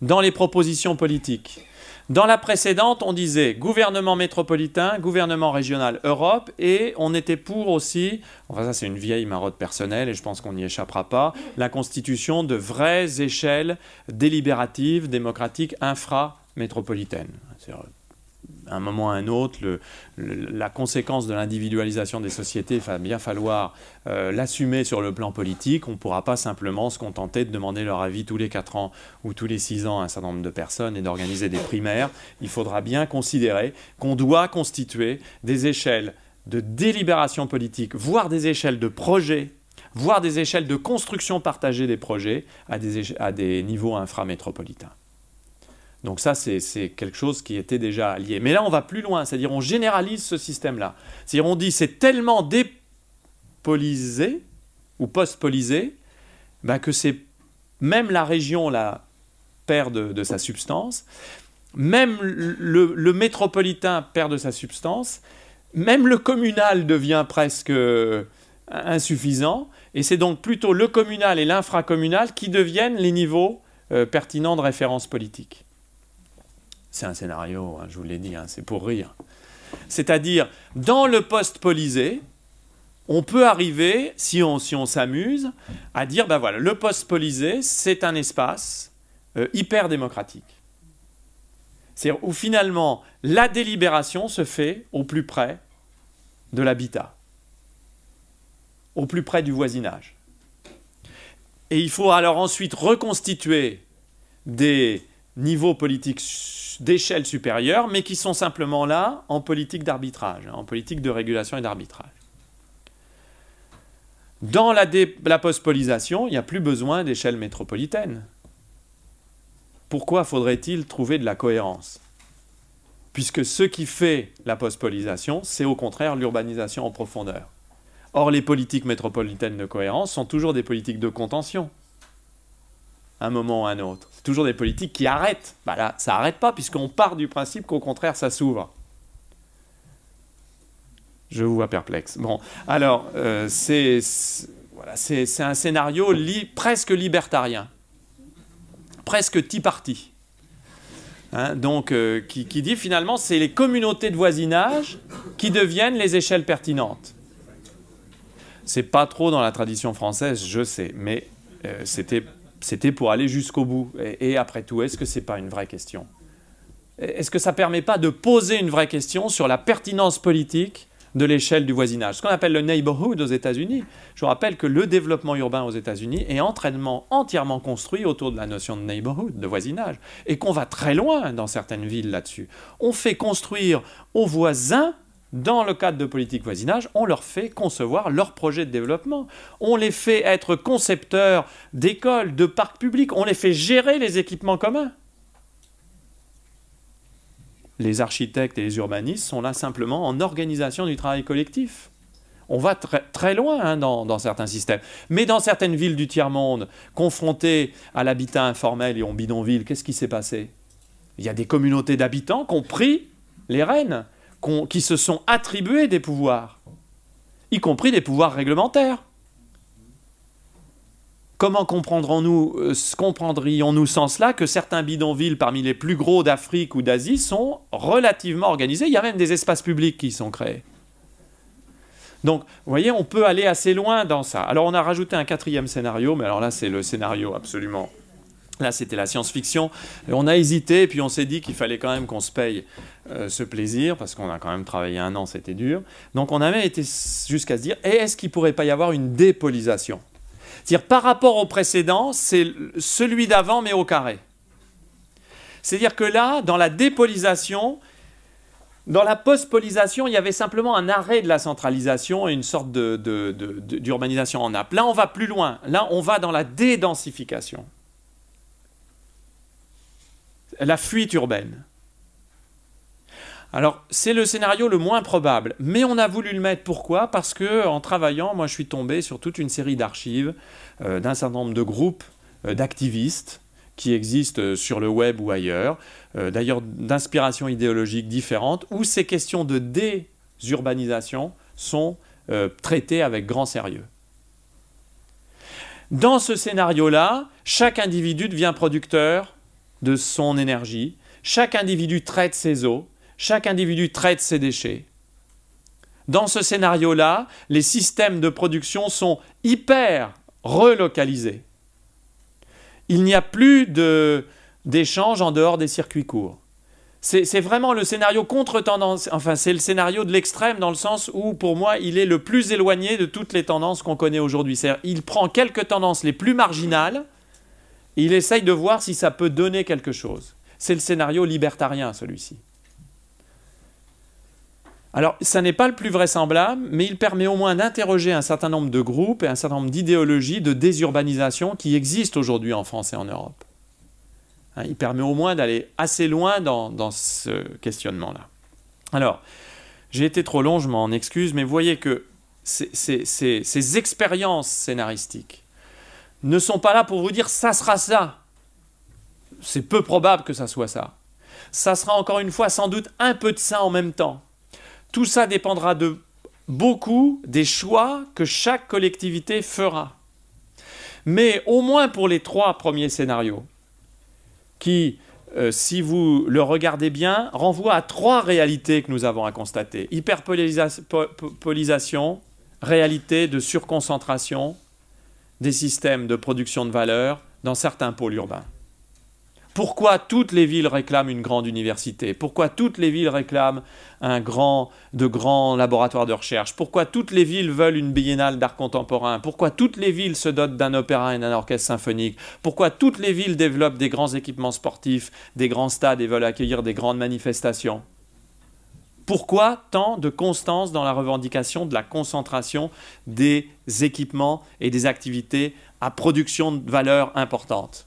dans les propositions politiques. Dans la précédente, on disait gouvernement métropolitain, gouvernement régional Europe, et on était pour aussi, enfin ça c'est une vieille marotte personnelle et je pense qu'on n'y échappera pas, la constitution de vraies échelles délibératives, démocratiques, infra-métropolitaines à un moment ou à un autre, la conséquence de l'individualisation des sociétés, va bien falloir euh, l'assumer sur le plan politique. On ne pourra pas simplement se contenter de demander leur avis tous les 4 ans ou tous les 6 ans à un certain nombre de personnes et d'organiser des primaires. Il faudra bien considérer qu'on doit constituer des échelles de délibération politique, voire des échelles de projet voire des échelles de construction partagée des projets à des niveaux inframétropolitains. Donc ça, c'est quelque chose qui était déjà lié. Mais là, on va plus loin, c'est-à-dire on généralise ce système-là. C'est-à-dire on dit c'est tellement dépolisé ou postpolisé ben, que c'est même la région la perd de, sa substance, même le, métropolitain perd de sa substance, même le communal devient presque euh, insuffisant, et c'est donc plutôt le communal et l'infracommunal qui deviennent les niveaux euh, pertinents de référence politique. C'est un scénario, hein, je vous l'ai dit, hein, c'est pour rire. C'est-à-dire, dans le post polisé, on peut arriver, si on si on s'amuse, à dire, ben voilà, le post polisé, c'est un espace euh, hyper démocratique. C'est-à-dire où finalement, la délibération se fait au plus près de l'habitat, au plus près du voisinage. Et il faut alors ensuite reconstituer des niveaux politiques d'échelle supérieure, mais qui sont simplement là en politique d'arbitrage, hein, en politique de régulation et d'arbitrage. Dans la, la postpolisation, il n'y a plus besoin d'échelle métropolitaine. Pourquoi faudrait-il trouver de la cohérence Puisque ce qui fait la postpolisation, c'est au contraire l'urbanisation en profondeur. Or, les politiques métropolitaines de cohérence sont toujours des politiques de contention un moment ou un autre. C'est toujours des politiques qui arrêtent. Bah là, ça n'arrête pas, puisqu'on part du principe qu'au contraire, ça s'ouvre. Je vous vois perplexe. Bon, alors, euh, c'est voilà, un scénario presque libertarien, presque ti parti. Hein, donc, euh, qui, dit finalement, c'est les communautés de voisinage qui deviennent les échelles pertinentes. C'est pas trop dans la tradition française, je sais, mais euh, c'était c'était pour aller jusqu'au bout. Et, après tout, est-ce que ce n'est pas une vraie question Est-ce que ça ne permet pas de poser une vraie question sur la pertinence politique de l'échelle du voisinage Ce qu'on appelle le neighborhood aux États-Unis. Je rappelle que le développement urbain aux États-Unis est entraînement entièrement construit autour de la notion de neighborhood, de voisinage, et qu'on va très loin dans certaines villes là-dessus. On fait construire aux voisins dans le cadre de politique voisinage, on leur fait concevoir leurs projets de développement. On les fait être concepteurs d'écoles, de parcs publics. On les fait gérer les équipements communs. Les architectes et les urbanistes sont là simplement en organisation du travail collectif. On va très, loin hein, dans, dans, certains systèmes. Mais dans certaines villes du tiers-monde, confrontées à l'habitat informel et aux bidonville, qu'est-ce qui s'est passé Il y a des communautés d'habitants qui ont pris les rênes qui se sont attribués des pouvoirs, y compris des pouvoirs réglementaires. Comment comprendrons-nous, euh, comprendrions-nous sans cela que certains bidonvilles parmi les plus gros d'Afrique ou d'Asie sont relativement organisés Il y a même des espaces publics qui sont créés. Donc, vous voyez, on peut aller assez loin dans ça. Alors, on a rajouté un quatrième scénario, mais alors là, c'est le scénario absolument Là, c'était la science-fiction. On a hésité, puis on s'est dit qu'il fallait quand même qu'on se paye euh, ce plaisir, parce qu'on a quand même travaillé un an, c'était dur. Donc on avait été jusqu'à se dire, est-ce qu'il ne pourrait pas y avoir une dépolisation C'est-à-dire, par rapport au précédent, c'est celui d'avant, mais au carré. C'est-à-dire que là, dans la dépolisation, dans la post-polisation, il y avait simplement un arrêt de la centralisation et une sorte d'urbanisation de, en nappe. Là, on va plus loin. Là, on va dans la dédensification la fuite urbaine. Alors, c'est le scénario le moins probable, mais on a voulu le mettre. Pourquoi Parce que, en travaillant, moi, je suis tombé sur toute une série d'archives euh, d'un certain nombre de groupes euh, d'activistes qui existent euh, sur le web ou ailleurs, d'ailleurs d'inspiration idéologique différente, où ces questions de désurbanisation sont traitées avec grand sérieux. Dans ce scénario-là, chaque individu devient producteur de son énergie. Chaque individu traite ses eaux, chaque individu traite ses déchets. Dans ce scénario-là, les systèmes de production sont hyper relocalisés. Il n'y a plus d'échanges en dehors des circuits courts. C'est vraiment le scénario contre-tendance, enfin c'est le scénario de l'extrême dans le sens où pour moi il est le plus éloigné de toutes les tendances qu'on connaît aujourd'hui. Il prend quelques tendances les plus marginales, il essaye de voir si ça peut donner quelque chose. C'est le scénario libertarien, celui-ci. Alors, ça n'est pas le plus vraisemblable, mais il permet au moins d'interroger un certain nombre de groupes et un certain nombre d'idéologies de désurbanisation qui existent aujourd'hui en France et en Europe. Hein, il permet au moins d'aller assez loin dans, ce questionnement-là. Alors, j'ai été trop long, je m'en excuse, mais vous voyez que ces expériences scénaristiques ne sont pas là pour vous dire ça sera ça. C'est peu probable que ça soit ça. Ça sera encore une fois sans doute un peu de ça en même temps. Tout ça dépendra de beaucoup des choix que chaque collectivité fera. Mais au moins pour les trois premiers scénarios, qui, euh, si vous le regardez bien, renvoient à trois réalités que nous avons à constater. Hyperpolisation, réalité de surconcentration, des systèmes de production de valeur dans certains pôles urbains. Pourquoi toutes les villes réclament une grande université Pourquoi toutes les villes réclament un grand, de grands laboratoires de recherche Pourquoi toutes les villes veulent une biennale d'art contemporain Pourquoi toutes les villes se dotent d'un opéra et d'un orchestre symphonique Pourquoi toutes les villes développent des grands équipements sportifs, des grands stades et veulent accueillir des grandes manifestations pourquoi tant de constance dans la revendication de la concentration des équipements et des activités à production de valeur importante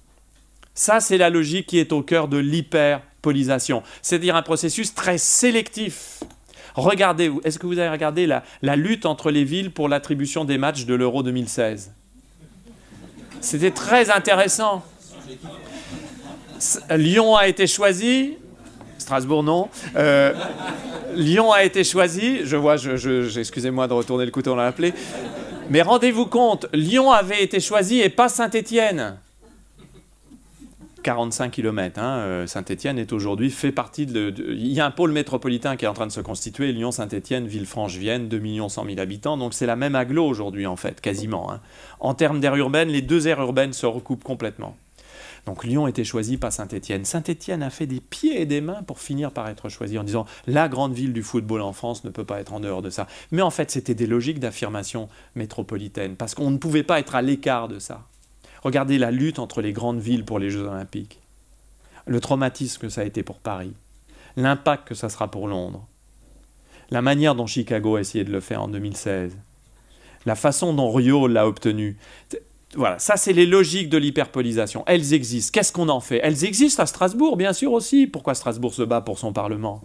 Ça, c'est la logique qui est au cœur de l'hyperpolisation, c'est-à-dire un processus très sélectif. Regardez, est-ce que vous avez regardé la, la lutte entre les villes pour l'attribution des matchs de l'Euro 2016 C'était très intéressant. Lyon a été choisi, Strasbourg, non. Euh, Lyon a été choisi. Je vois, je, excusez-moi de retourner le couteau on la appelé. Mais rendez-vous compte, Lyon avait été choisi et pas Saint-Étienne. 45 km. Hein, euh, Saint-Étienne est aujourd'hui fait partie de, Il y a un pôle métropolitain qui est en train de se constituer, Lyon, Saint-Étienne, Villefranche-Vienne, 2 100 000 habitants, donc c'est la même aglo aujourd'hui en fait, quasiment. Hein. En termes d'aire urbaine, les deux aires urbaines se recoupent complètement. Donc Lyon était choisi, par Saint-Étienne. Saint-Étienne a fait des pieds et des mains pour finir par être choisi en disant la grande ville du football en France ne peut pas être en dehors de ça. Mais en fait, c'était des logiques d'affirmation métropolitaine parce qu'on ne pouvait pas être à l'écart de ça. Regardez la lutte entre les grandes villes pour les Jeux olympiques. Le traumatisme que ça a été pour Paris. L'impact que ça sera pour Londres. La manière dont Chicago a essayé de le faire en 2016 la façon dont Rio l'a obtenu. Voilà, ça c'est les logiques de l'hyperpolisation. Elles existent. Qu'est-ce qu'on en fait Elles existent à Strasbourg, bien sûr aussi. Pourquoi Strasbourg se bat pour son Parlement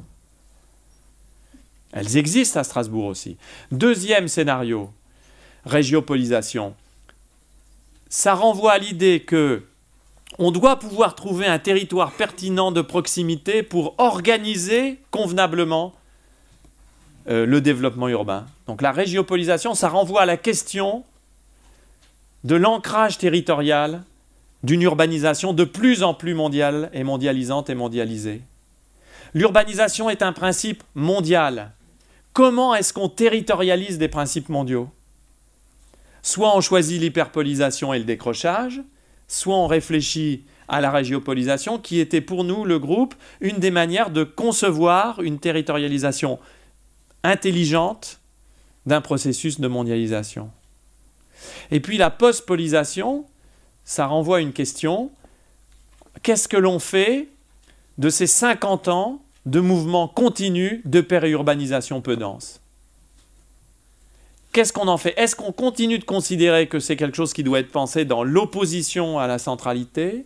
Elles existent à Strasbourg aussi. Deuxième scénario, régiopolisation. Ça renvoie à l'idée que on doit pouvoir trouver un territoire pertinent de proximité pour organiser convenablement euh, le développement urbain. Donc la régiopolisation, ça renvoie à la question de l'ancrage territorial, d'une urbanisation de plus en plus mondiale et mondialisante et mondialisée. L'urbanisation est un principe mondial. Comment est-ce qu'on territorialise des principes mondiaux Soit on choisit l'hyperpolisation et le décrochage, soit on réfléchit à la régiopolisation, qui était pour nous, le groupe, une des manières de concevoir une territorialisation intelligente d'un processus de mondialisation. Et puis la post-polisation, ça renvoie à une question. Qu'est-ce que l'on fait de ces 50 ans de mouvement continu de périurbanisation peu dense Qu'est-ce qu'on en fait Est-ce qu'on continue de considérer que c'est quelque chose qui doit être pensé dans l'opposition à la centralité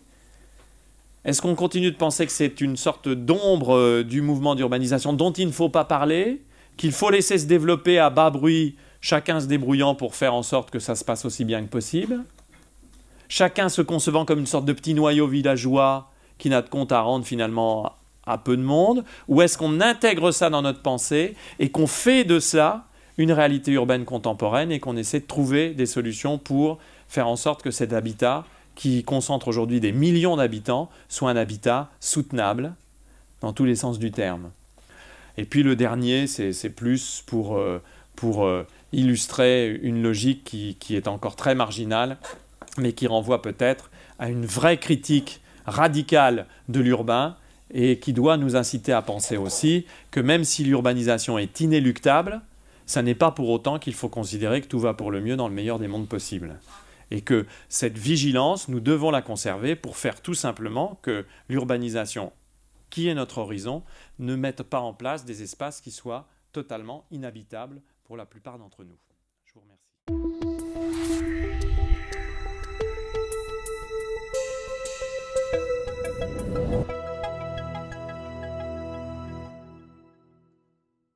Est-ce qu'on continue de penser que c'est une sorte d'ombre euh, du mouvement d'urbanisation dont il ne faut pas parler, qu'il faut laisser se développer à bas bruit chacun se débrouillant pour faire en sorte que ça se passe aussi bien que possible, chacun se concevant comme une sorte de petit noyau villageois qui n'a de compte à rendre finalement à peu de monde, ou est-ce qu'on intègre ça dans notre pensée et qu'on fait de ça une réalité urbaine contemporaine et qu'on essaie de trouver des solutions pour faire en sorte que cet habitat, qui concentre aujourd'hui des millions d'habitants, soit un habitat soutenable dans tous les sens du terme. Et puis le dernier, c'est plus pour... Euh, pour euh, illustrait une logique qui, qui est encore très marginale, mais qui renvoie peut-être à une vraie critique radicale de l'urbain et qui doit nous inciter à penser aussi que même si l'urbanisation est inéluctable, ça n'est pas pour autant qu'il faut considérer que tout va pour le mieux dans le meilleur des mondes possibles. Et que cette vigilance, nous devons la conserver pour faire tout simplement que l'urbanisation, qui est notre horizon, ne mette pas en place des espaces qui soient totalement inhabitables pour la plupart d'entre nous. Je vous remercie.